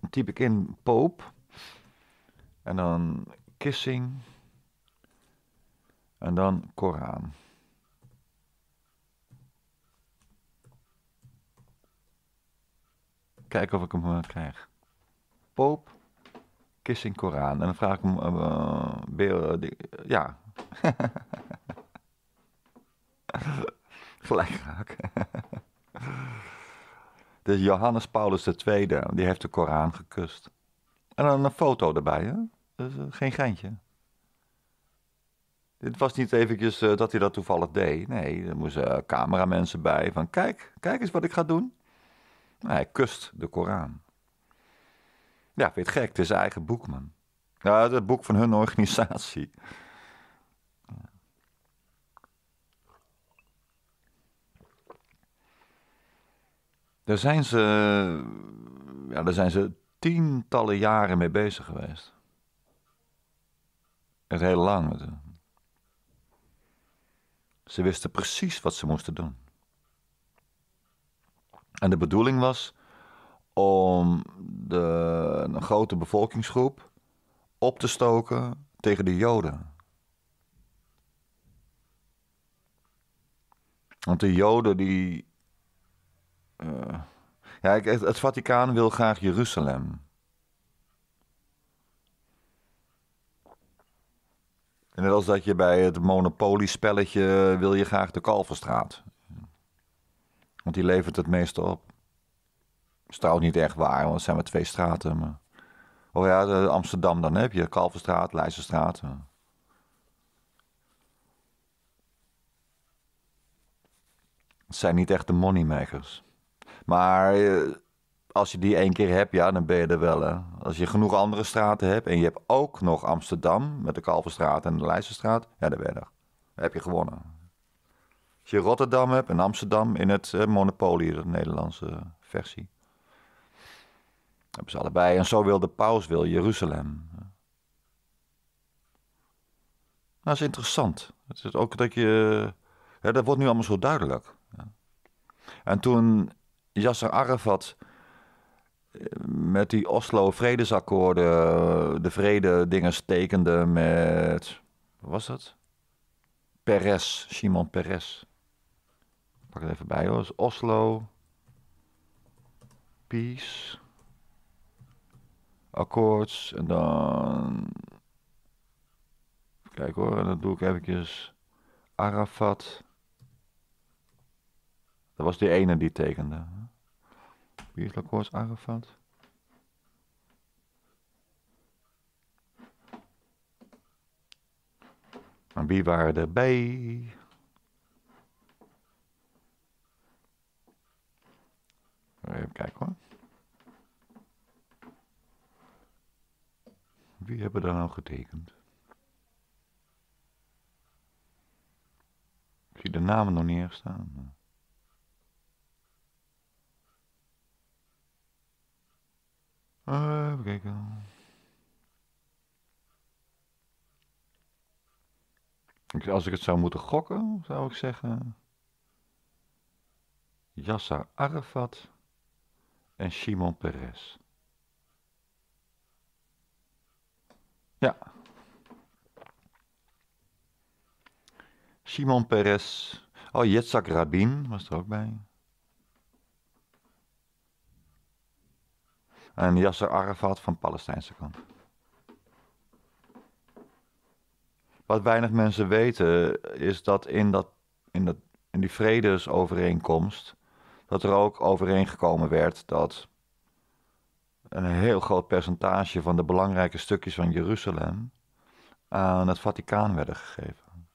Dan typ ik in Poop. En dan Kissing. En dan Koran. Kijken of ik hem uh, krijg. Poop, Kissing Koran. En dan vraag ik hem, eh, eh, die, ja. Gelijk raak. dus Johannes Paulus II, die heeft de Koran gekust. En dan een foto erbij, hè? Dus, geen geintje. Dit was niet eventjes dat hij dat toevallig deed. Nee, er moesten cameramensen bij. Van kijk, kijk eens wat ik ga doen. Nou, hij kust de Koran. Ja, weet gek, het is zijn eigen boek, man. Ja, het boek van hun organisatie. Daar zijn ze, ja, daar zijn ze tientallen jaren mee bezig geweest. Het heel lang. Ze wisten precies wat ze moesten doen. En de bedoeling was om de, een grote bevolkingsgroep op te stoken tegen de Joden. Want de Joden die. Uh, ja, het, het Vaticaan wil graag Jeruzalem. Net als dat je bij het monopoliespelletje wil je graag de Kalverstraat. Want die levert het meeste op. Dat is trouwens niet echt waar, want het zijn maar twee straten. Maar... Oh ja, Amsterdam dan heb je Kalverstraat, Leijzerstraat. Het zijn niet echt de moneymakers. Maar eh, als je die één keer hebt, ja, dan ben je er wel. Als je genoeg andere straten hebt en je hebt ook nog Amsterdam met de Kalverstraat en de Leijzerstraat, ja, dan ben je er. Dan heb je gewonnen je Rotterdam hebt en Amsterdam in het uh, Monopoly, de Nederlandse versie. Hebben ze allebei. En zo wil de paus wil Jeruzalem. Dat nou, is interessant. Het is ook dat je. Ja, dat wordt nu allemaal zo duidelijk. En toen Yasser Arafat eh, met die Oslo-vredesakkoorden eh, de vrede dingen stekende met. was dat? Peres, Simon Peres pak het even bij ons. Oslo, Peace, Akkoords en dan. kijk hoor, en dan doe ik eventjes Arafat. Dat was die ene die tekende. Peace, Akkoords, Arafat. En wie waren erbij? Nou, even kijken hoor. Wie hebben daar nou getekend? Ik zie de namen nog neerstaan? Oh, even kijken. Als ik het zou moeten gokken, zou ik zeggen... Yasser Arafat en Shimon Peres. Ja. Shimon Peres. Oh, Yitzhak Rabin was er ook bij. En Yasser Arafat van Palestijnse kant. Wat weinig mensen weten is dat in, dat, in, dat, in die vredesovereenkomst dat er ook overeengekomen werd dat een heel groot percentage van de belangrijke stukjes van Jeruzalem aan het Vaticaan werden gegeven.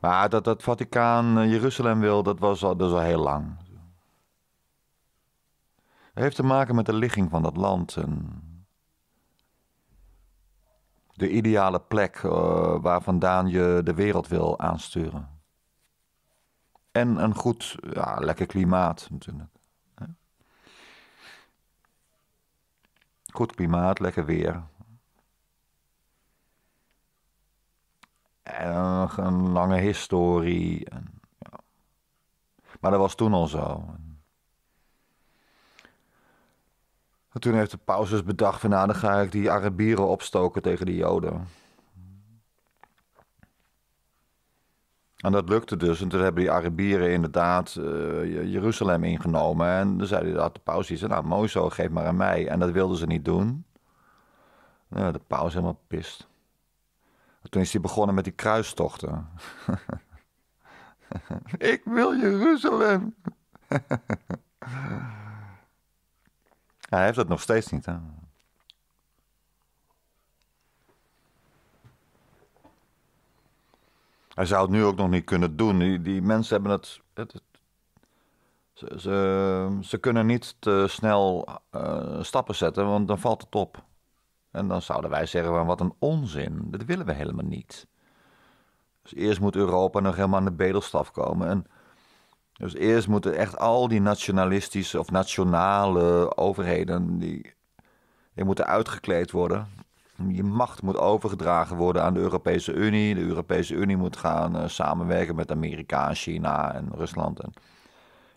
Maar dat het Vaticaan eh, Jeruzalem wil, dat was al, dat al heel lang. Het heeft te maken met de ligging van dat land en de ideale plek uh, waar vandaan je de wereld wil aansturen en een goed, ja, lekker klimaat natuurlijk. Goed klimaat, lekker weer. En een lange historie. En, ja. Maar dat was toen al zo. toen heeft de pauzes bedacht van nou, dan ga ik die Arabieren opstoken tegen de Joden. En dat lukte dus. En toen hebben die Arabieren inderdaad eh, Jeruzalem ingenomen. En dan zeiden dat de paus, die nou mooi zo, geef maar aan mij. En dat wilden ze niet doen. de paus helemaal pist. Toen is hij begonnen met die kruistochten. Ik wil Jeruzalem. hij heeft dat nog steeds niet, hè? Hij zou het nu ook nog niet kunnen doen. Die, die mensen hebben het. het, ze, ze, ze, kunnen niet te snel eh, stappen zetten, want dan valt het op. En dan zouden wij zeggen: wat een onzin. Dat willen we helemaal niet. Dus eerst moet Europa nog helemaal aan de bedelstaf komen. En dus eerst moeten echt al die nationalistische of nationale overheden. die, die moeten uitgekleed worden je macht moet overgedragen worden aan de Europese Unie. De Europese Unie moet gaan eh, samenwerken met Amerika en China en Rusland. En,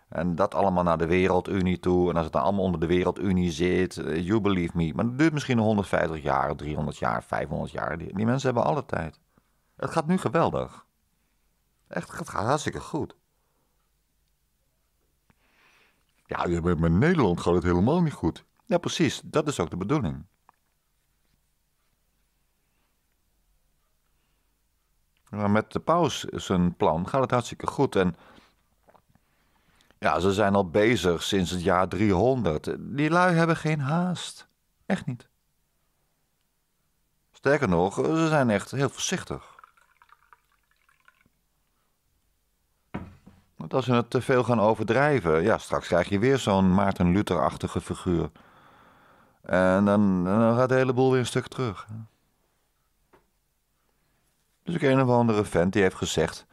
en dat allemaal naar de Wereldunie toe. En als het dan allemaal onder de Wereldunie zit, eh, you believe me. Maar dat duurt misschien 150 jaar, 300 jaar, 500 jaar. Die, die mensen hebben alle tijd. Het gaat nu geweldig. Echt, het gaat hartstikke goed. Ja, met Nederland gaat het helemaal niet goed. Ja, precies. Dat is ook de bedoeling. Maar met de paus zijn plan gaat het hartstikke goed. En ja, ze zijn al bezig sinds het jaar 300. Die lui hebben geen haast. Echt niet. Sterker nog, ze zijn echt heel voorzichtig. Want als ze het te veel gaan overdrijven, ja, straks krijg je weer zo'n Maarten Luther-achtige figuur. En dan, dan gaat de hele boel weer een stuk terug. Dus ik een of andere vent die heeft gezegd: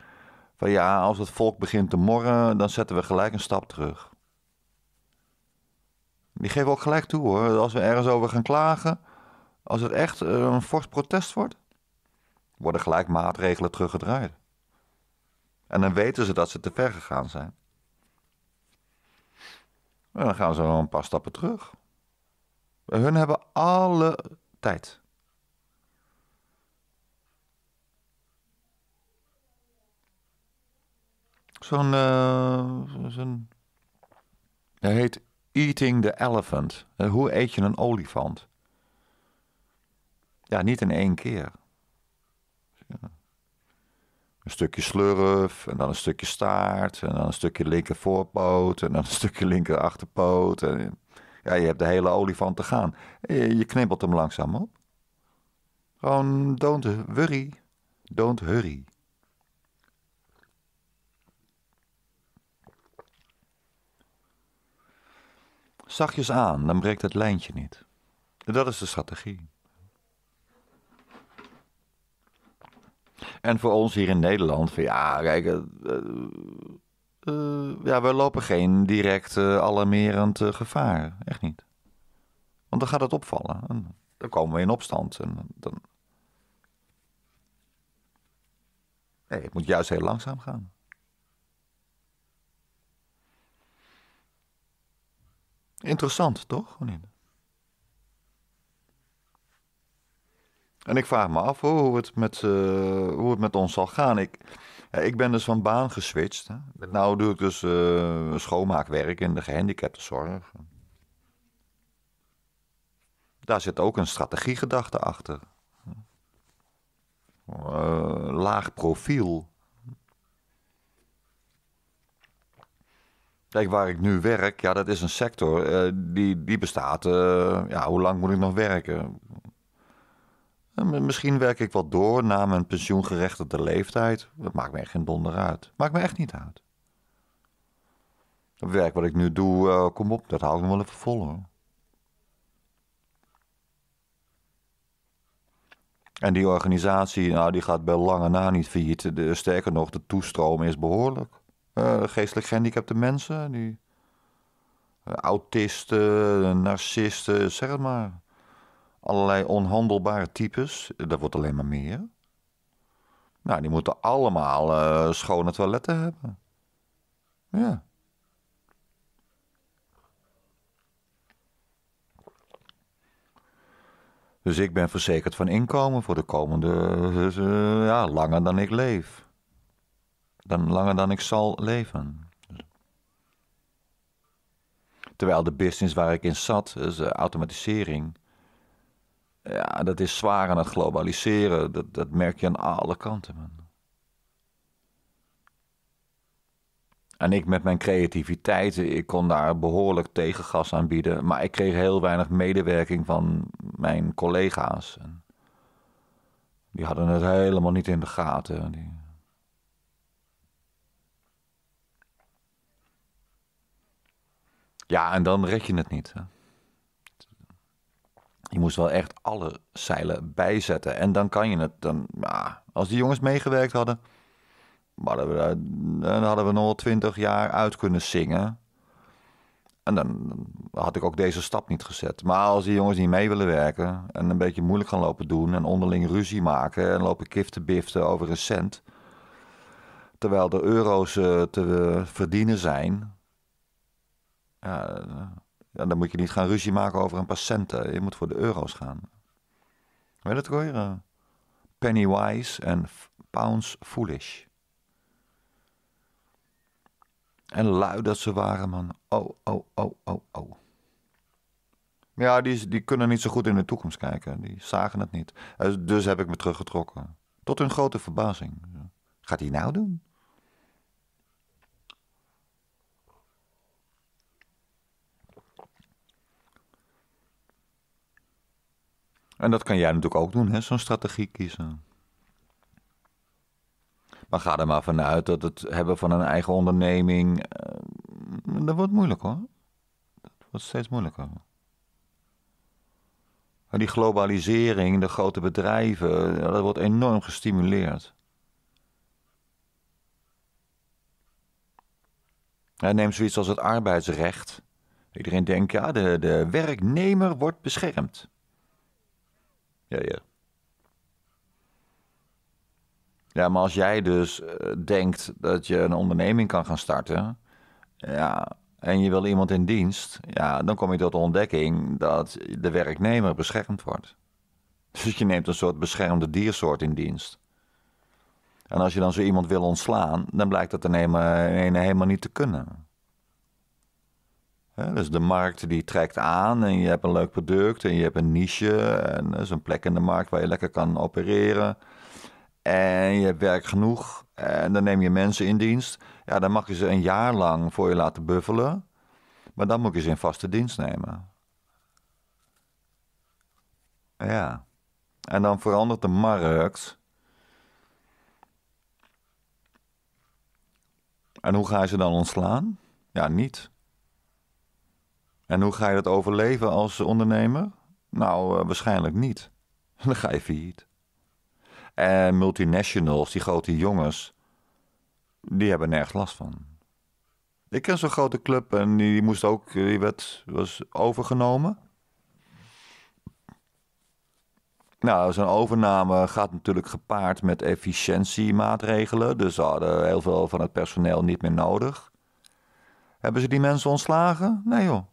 van ja, als het volk begint te morren, dan zetten we gelijk een stap terug. Die geven ook gelijk toe hoor, als we ergens over gaan klagen, als er echt eh, een fors protest wordt, worden gelijk maatregelen teruggedraaid. En dan weten ze dat ze te ver gegaan zijn. En dan gaan ze wel een paar stappen terug. Hun hebben alle tijd. Zo'n. Eh, zo'n hij heet Eating the Elephant. Eh, hoe eet je een olifant? Ja, niet in één keer. Ja. Een stukje slurf, en dan een stukje staart, en dan een stukje linker voorpoot, en dan een stukje linker achterpoot. En, ja, je hebt de hele olifant te gaan. Je, je hem langzaam op. Gewoon don't worry, don't hurry. Zachtjes aan, dan breekt het lijntje niet. Dat is de strategie. En voor ons hier in Nederland, van ja, kijk, eh, eh, eh, ja, we lopen geen direct uh, alarmerend gevaar. Echt niet. Want dan gaat het opvallen. En dan komen we in opstand. En dan... Nee, het moet juist heel langzaam gaan. Interessant, toch? En ik vraag me af hoe het met, eh, hoe het met ons zal gaan. Ik, ik ben dus van baan geswitcht. Hè. Nou doe ik dus eh, schoonmaakwerk in de gehandicaptenzorg. Daar zit ook een strategiegedachte achter. Uh, laag profiel. Kijk, waar ik nu werk, ja, dat is een sector eh, die, die bestaat. Eh, ja, hoe lang moet ik nog werken? Eh, misschien werk ik wat door na mijn pensioengerechtigde leeftijd. Dat maakt me echt geen donder uit. Maakt me echt niet uit. Het werk wat ik nu doe, kom op, dat hou ik nog wel even vol En die organisatie, nou, die gaat bij lange na niet failliet. sterker nog, de toestroom is behoorlijk. Eh, geestelijk gehandicapte mensen, die eh, autisten, narcisten, zeg het maar. Allerlei onhandelbare types, dat wordt alleen maar meer. Nou, die moeten allemaal eh, schone toiletten hebben. Ja. Dus ik ben verzekerd van inkomen voor de komende, ja, langer dan ik leef dan langer dan ik zal leven. Terwijl de business waar ik in zat, dus automatisering, ja, dat is zwaar aan het globaliseren. Dat, dat merk je aan alle kanten. Man. En ik met mijn creativiteit, ik kon daar behoorlijk tegengas aan bieden, maar ik kreeg heel weinig medewerking van mijn collega's. die hadden het helemaal niet in de gaten. Die... Ja, en dan red je het niet. Je moest wel echt alle zeilen bijzetten. En dan kan je het. Dan, als die jongens meegewerkt hadden, dan hadden we nog wel twintig jaar uit kunnen zingen. En dan had ik ook deze stap niet gezet. Maar als die jongens niet mee willen werken en een beetje moeilijk gaan lopen doen en onderling ruzie maken en lopen kiften biften over een cent, terwijl de euro's eh, te eh, verdienen zijn, ja, dan moet je niet gaan ruzie maken over een patiënt Je moet voor de euro's gaan. Weet je dat hoor? Eh, penny wise en pounds foolish. En lui dat ze waren, man. Oh, oh, oh, oh, oh. Ja, die, die kunnen niet zo goed in de toekomst kijken. Die zagen het niet. Eh, dus heb ik me teruggetrokken. Tot hun grote verbazing. Gaat hij nou doen? En dat kan jij natuurlijk ook doen, zo'n strategie kiezen. Maar ga er maar vanuit dat het hebben van een eigen onderneming. Eh, dat wordt moeilijk hoor. Dat wordt steeds moeilijker. die globalisering, de grote bedrijven, dat wordt enorm gestimuleerd. Neem zoiets als het arbeidsrecht. Iedereen denkt, ja, de, de werknemer wordt beschermd. Ja, ja. Ja, maar als jij dus eh, denkt dat je een onderneming kan gaan starten, ja, en je wil iemand in dienst, ja, dan kom je tot de ontdekking dat de werknemer beschermd wordt. Dus je neemt een soort beschermde diersoort in dienst. En als je dan zo iemand wil ontslaan, dan blijkt dat er eh, helemaal niet te kunnen dus de markt die trekt aan en je hebt een leuk product en je hebt een niche en dat is een plek in de markt waar je lekker kan opereren. En je hebt werk genoeg en dan neem je mensen in dienst. Ja, dan mag je ze een jaar lang voor je laten buffelen, maar dan moet je ze in vaste dienst nemen. Ja, en dan verandert de markt. En hoe ga je ze dan ontslaan? Ja, niet. En hoe ga je dat overleven als ondernemer? Nou, eh, waarschijnlijk niet. Dan ga je failliet. En multinationals, die grote jongens, die hebben nergens last van. Ik ken zo'n grote club en die moest ook, die werd, was overgenomen. Nou, zo'n overname gaat natuurlijk gepaard met efficiëntiemaatregelen. Dus ze hadden heel veel van het personeel niet meer nodig. Hebben ze die mensen ontslagen? Nee joh.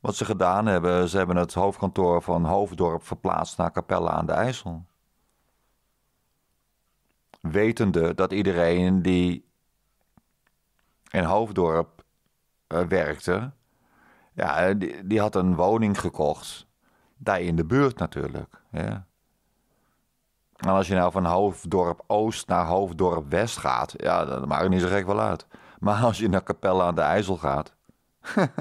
Wat ze gedaan hebben, ze hebben het hoofdkantoor van Hoofddorp verplaatst naar Capelle aan de IJssel. Wetende dat iedereen die in Hoofddorp eh, werkte, ja, die, die, had een woning gekocht. Daar in de buurt natuurlijk. En als je nou van Hoofddorp Oost naar Hoofddorp West gaat, ja, dat maakt niet zo gek wel uit. Maar als je naar Capelle aan de IJssel gaat.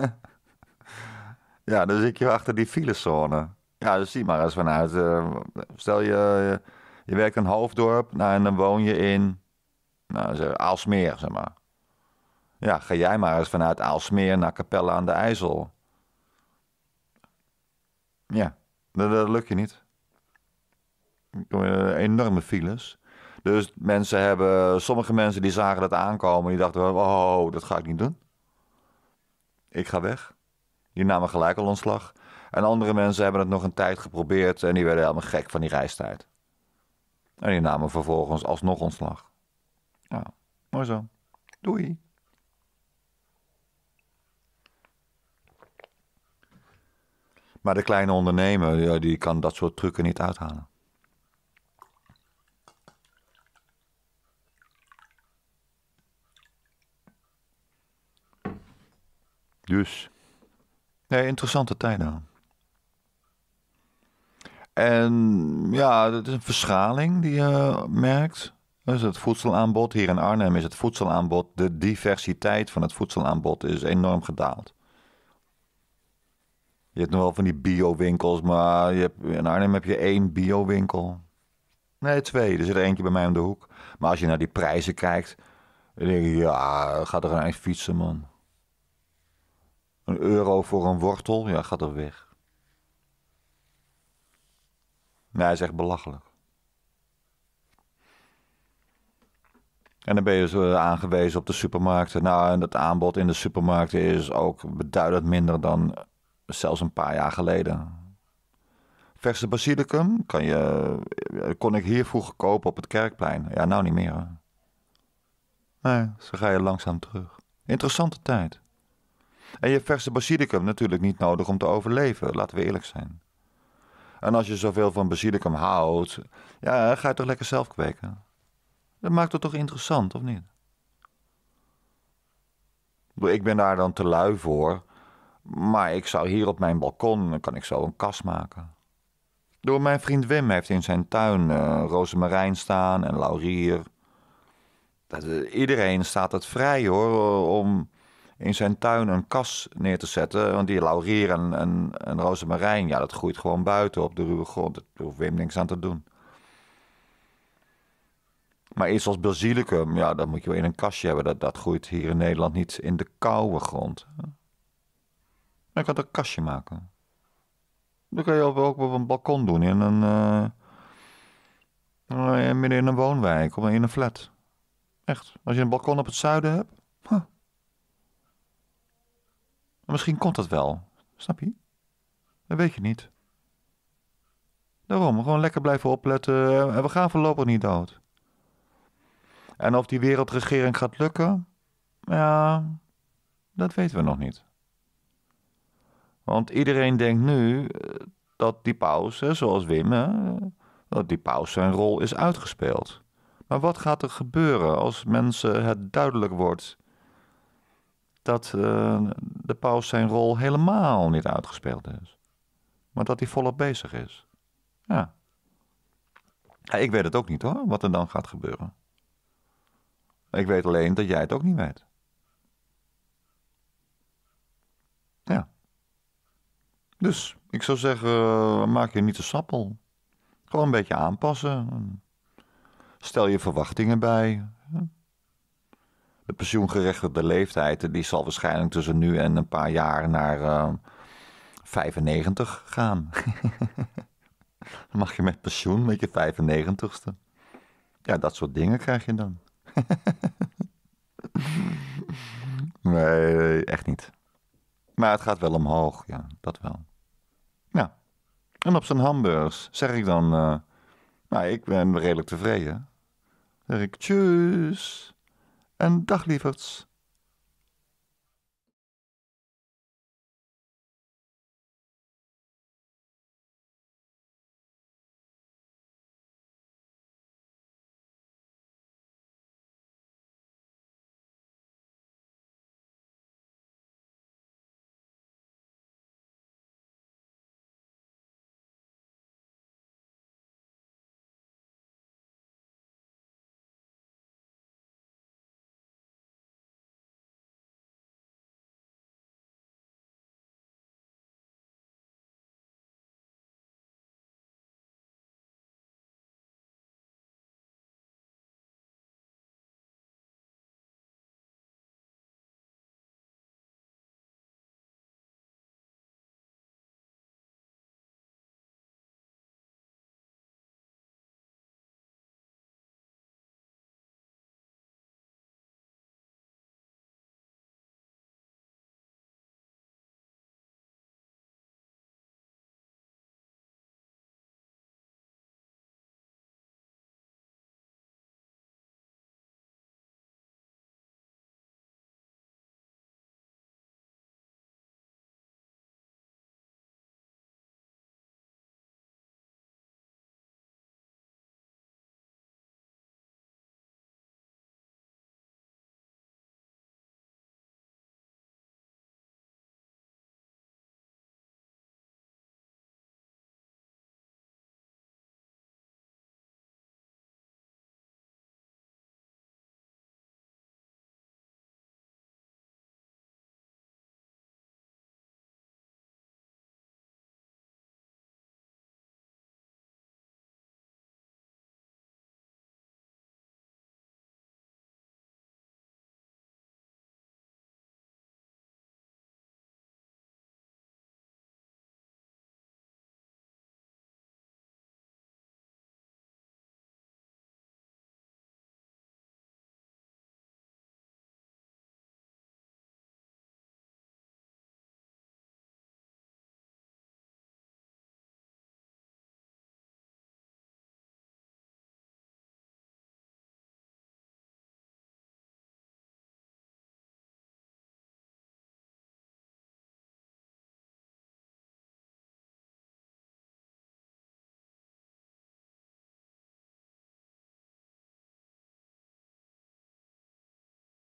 Ja, dan zit je achter die filezone. Ja, dus zie maar eens vanuit. Eh, stel je, je werkt een Hoofddorp nou, en dan woon je in nou, Aalsmeer, zeg maar. Ja, ga jij maar eens vanuit Aalsmeer naar Capelle aan de IJssel. Ja, dat, dat lukt je niet. Eh, enorme files. Dus mensen hebben, sommige mensen die zagen dat aankomen, die dachten: oh, dat ga ik niet doen. Ik ga weg. Die namen gelijk al ontslag. En andere mensen hebben het nog een tijd geprobeerd en die werden helemaal gek van die reistijd. En die namen vervolgens alsnog ontslag. Nou, mooi zo. Doei. Maar de kleine ondernemer, die kan dat soort trucken niet uithalen. Dus. Nee, interessante tijden. En ja, het is een verschaling die je merkt. Dus het voedselaanbod hier in Arnhem is het voedselaanbod, de diversiteit van het voedselaanbod is enorm gedaald. Je hebt nog wel van die bio-winkels, maar je hebt, in Arnhem heb je één bio-winkel. Nee, twee. Er zit er eentje bij mij om de hoek. Maar als je naar die prijzen kijkt, dan denk je, ja, ga er een eind fietsen, man. Een euro voor een wortel, ja, gaat er weg. Nee, hij is echt belachelijk. En dan ben je zo eh, aangewezen op de supermarkten. Nou, en het aanbod in de supermarkten is ook beduidend minder dan eh, zelfs een paar jaar geleden. Verse basilicum kan je, eh, kon ik hier vroeger kopen op het kerkplein. Ja, nou niet meer. Hè? Nee, ze ga je langzaam terug. Interessante tijd. En je verse basilicum natuurlijk niet nodig om te overleven, laten we eerlijk zijn. En als je zoveel van basilicum houdt, ja, ga je toch lekker zelf kweken. Dat maakt het toch interessant, of niet? Ik ben daar dan te lui voor, maar ik zou hier op mijn balkon, kan ik zo een kas maken. Door mijn vriend Wim heeft in zijn tuin uh, rozemarijn staan en laurier. Dat, eh, iedereen staat het vrij hoor, om in zijn tuin een kas neer te zetten. Want die laurier en, en, en rozemarijn, ja, dat groeit gewoon buiten op de ruwe grond. Daar hoeft Wim niks aan te doen. Maar iets als basilicum, ja, dat moet je wel in een kastje hebben. Dat, dat groeit hier in Nederland niet in de koude grond. Dan kan je een kastje maken. Dan kan je ook op een balkon doen, in een, midden eh, in een woonwijk of in een flat. Echt. Als je een balkon op het zuiden hebt, misschien komt dat wel. Snap je? Dat weet je niet. Daarom, gewoon lekker blijven opletten. En we gaan voorlopig niet dood. En of die wereldregering gaat lukken? Ja, dat weten we nog niet. Want iedereen denkt nu eh, dat die paus, zoals Wim, dat die paus zijn rol is uitgespeeld. Maar wat gaat er gebeuren als mensen het duidelijk wordt dat eh, de paus zijn rol helemaal niet uitgespeeld is. Maar dat hij volop bezig is. Ja. ja. Ik weet het ook niet hoor, wat er dan gaat gebeuren. Ik weet alleen dat jij het ook niet weet. Ja. Dus ik zou zeggen, eh, maak je niet te sappel. Gewoon een beetje aanpassen. Stel je verwachtingen bij. Ja de pensioengerechtigde leeftijd, die zal waarschijnlijk tussen nu en een paar jaar naar uh, ehm, 95 gaan. dan mag je met pensioen met je 95ste. Ja, dat soort dingen krijg je dan. nee, echt niet. Maar het gaat wel omhoog, ja, dat wel. Ja. En op zijn hamburgers zeg ik dan, uh, nou, ik ben redelijk tevreden. Dan zeg ik, tjus en dag daglieverds.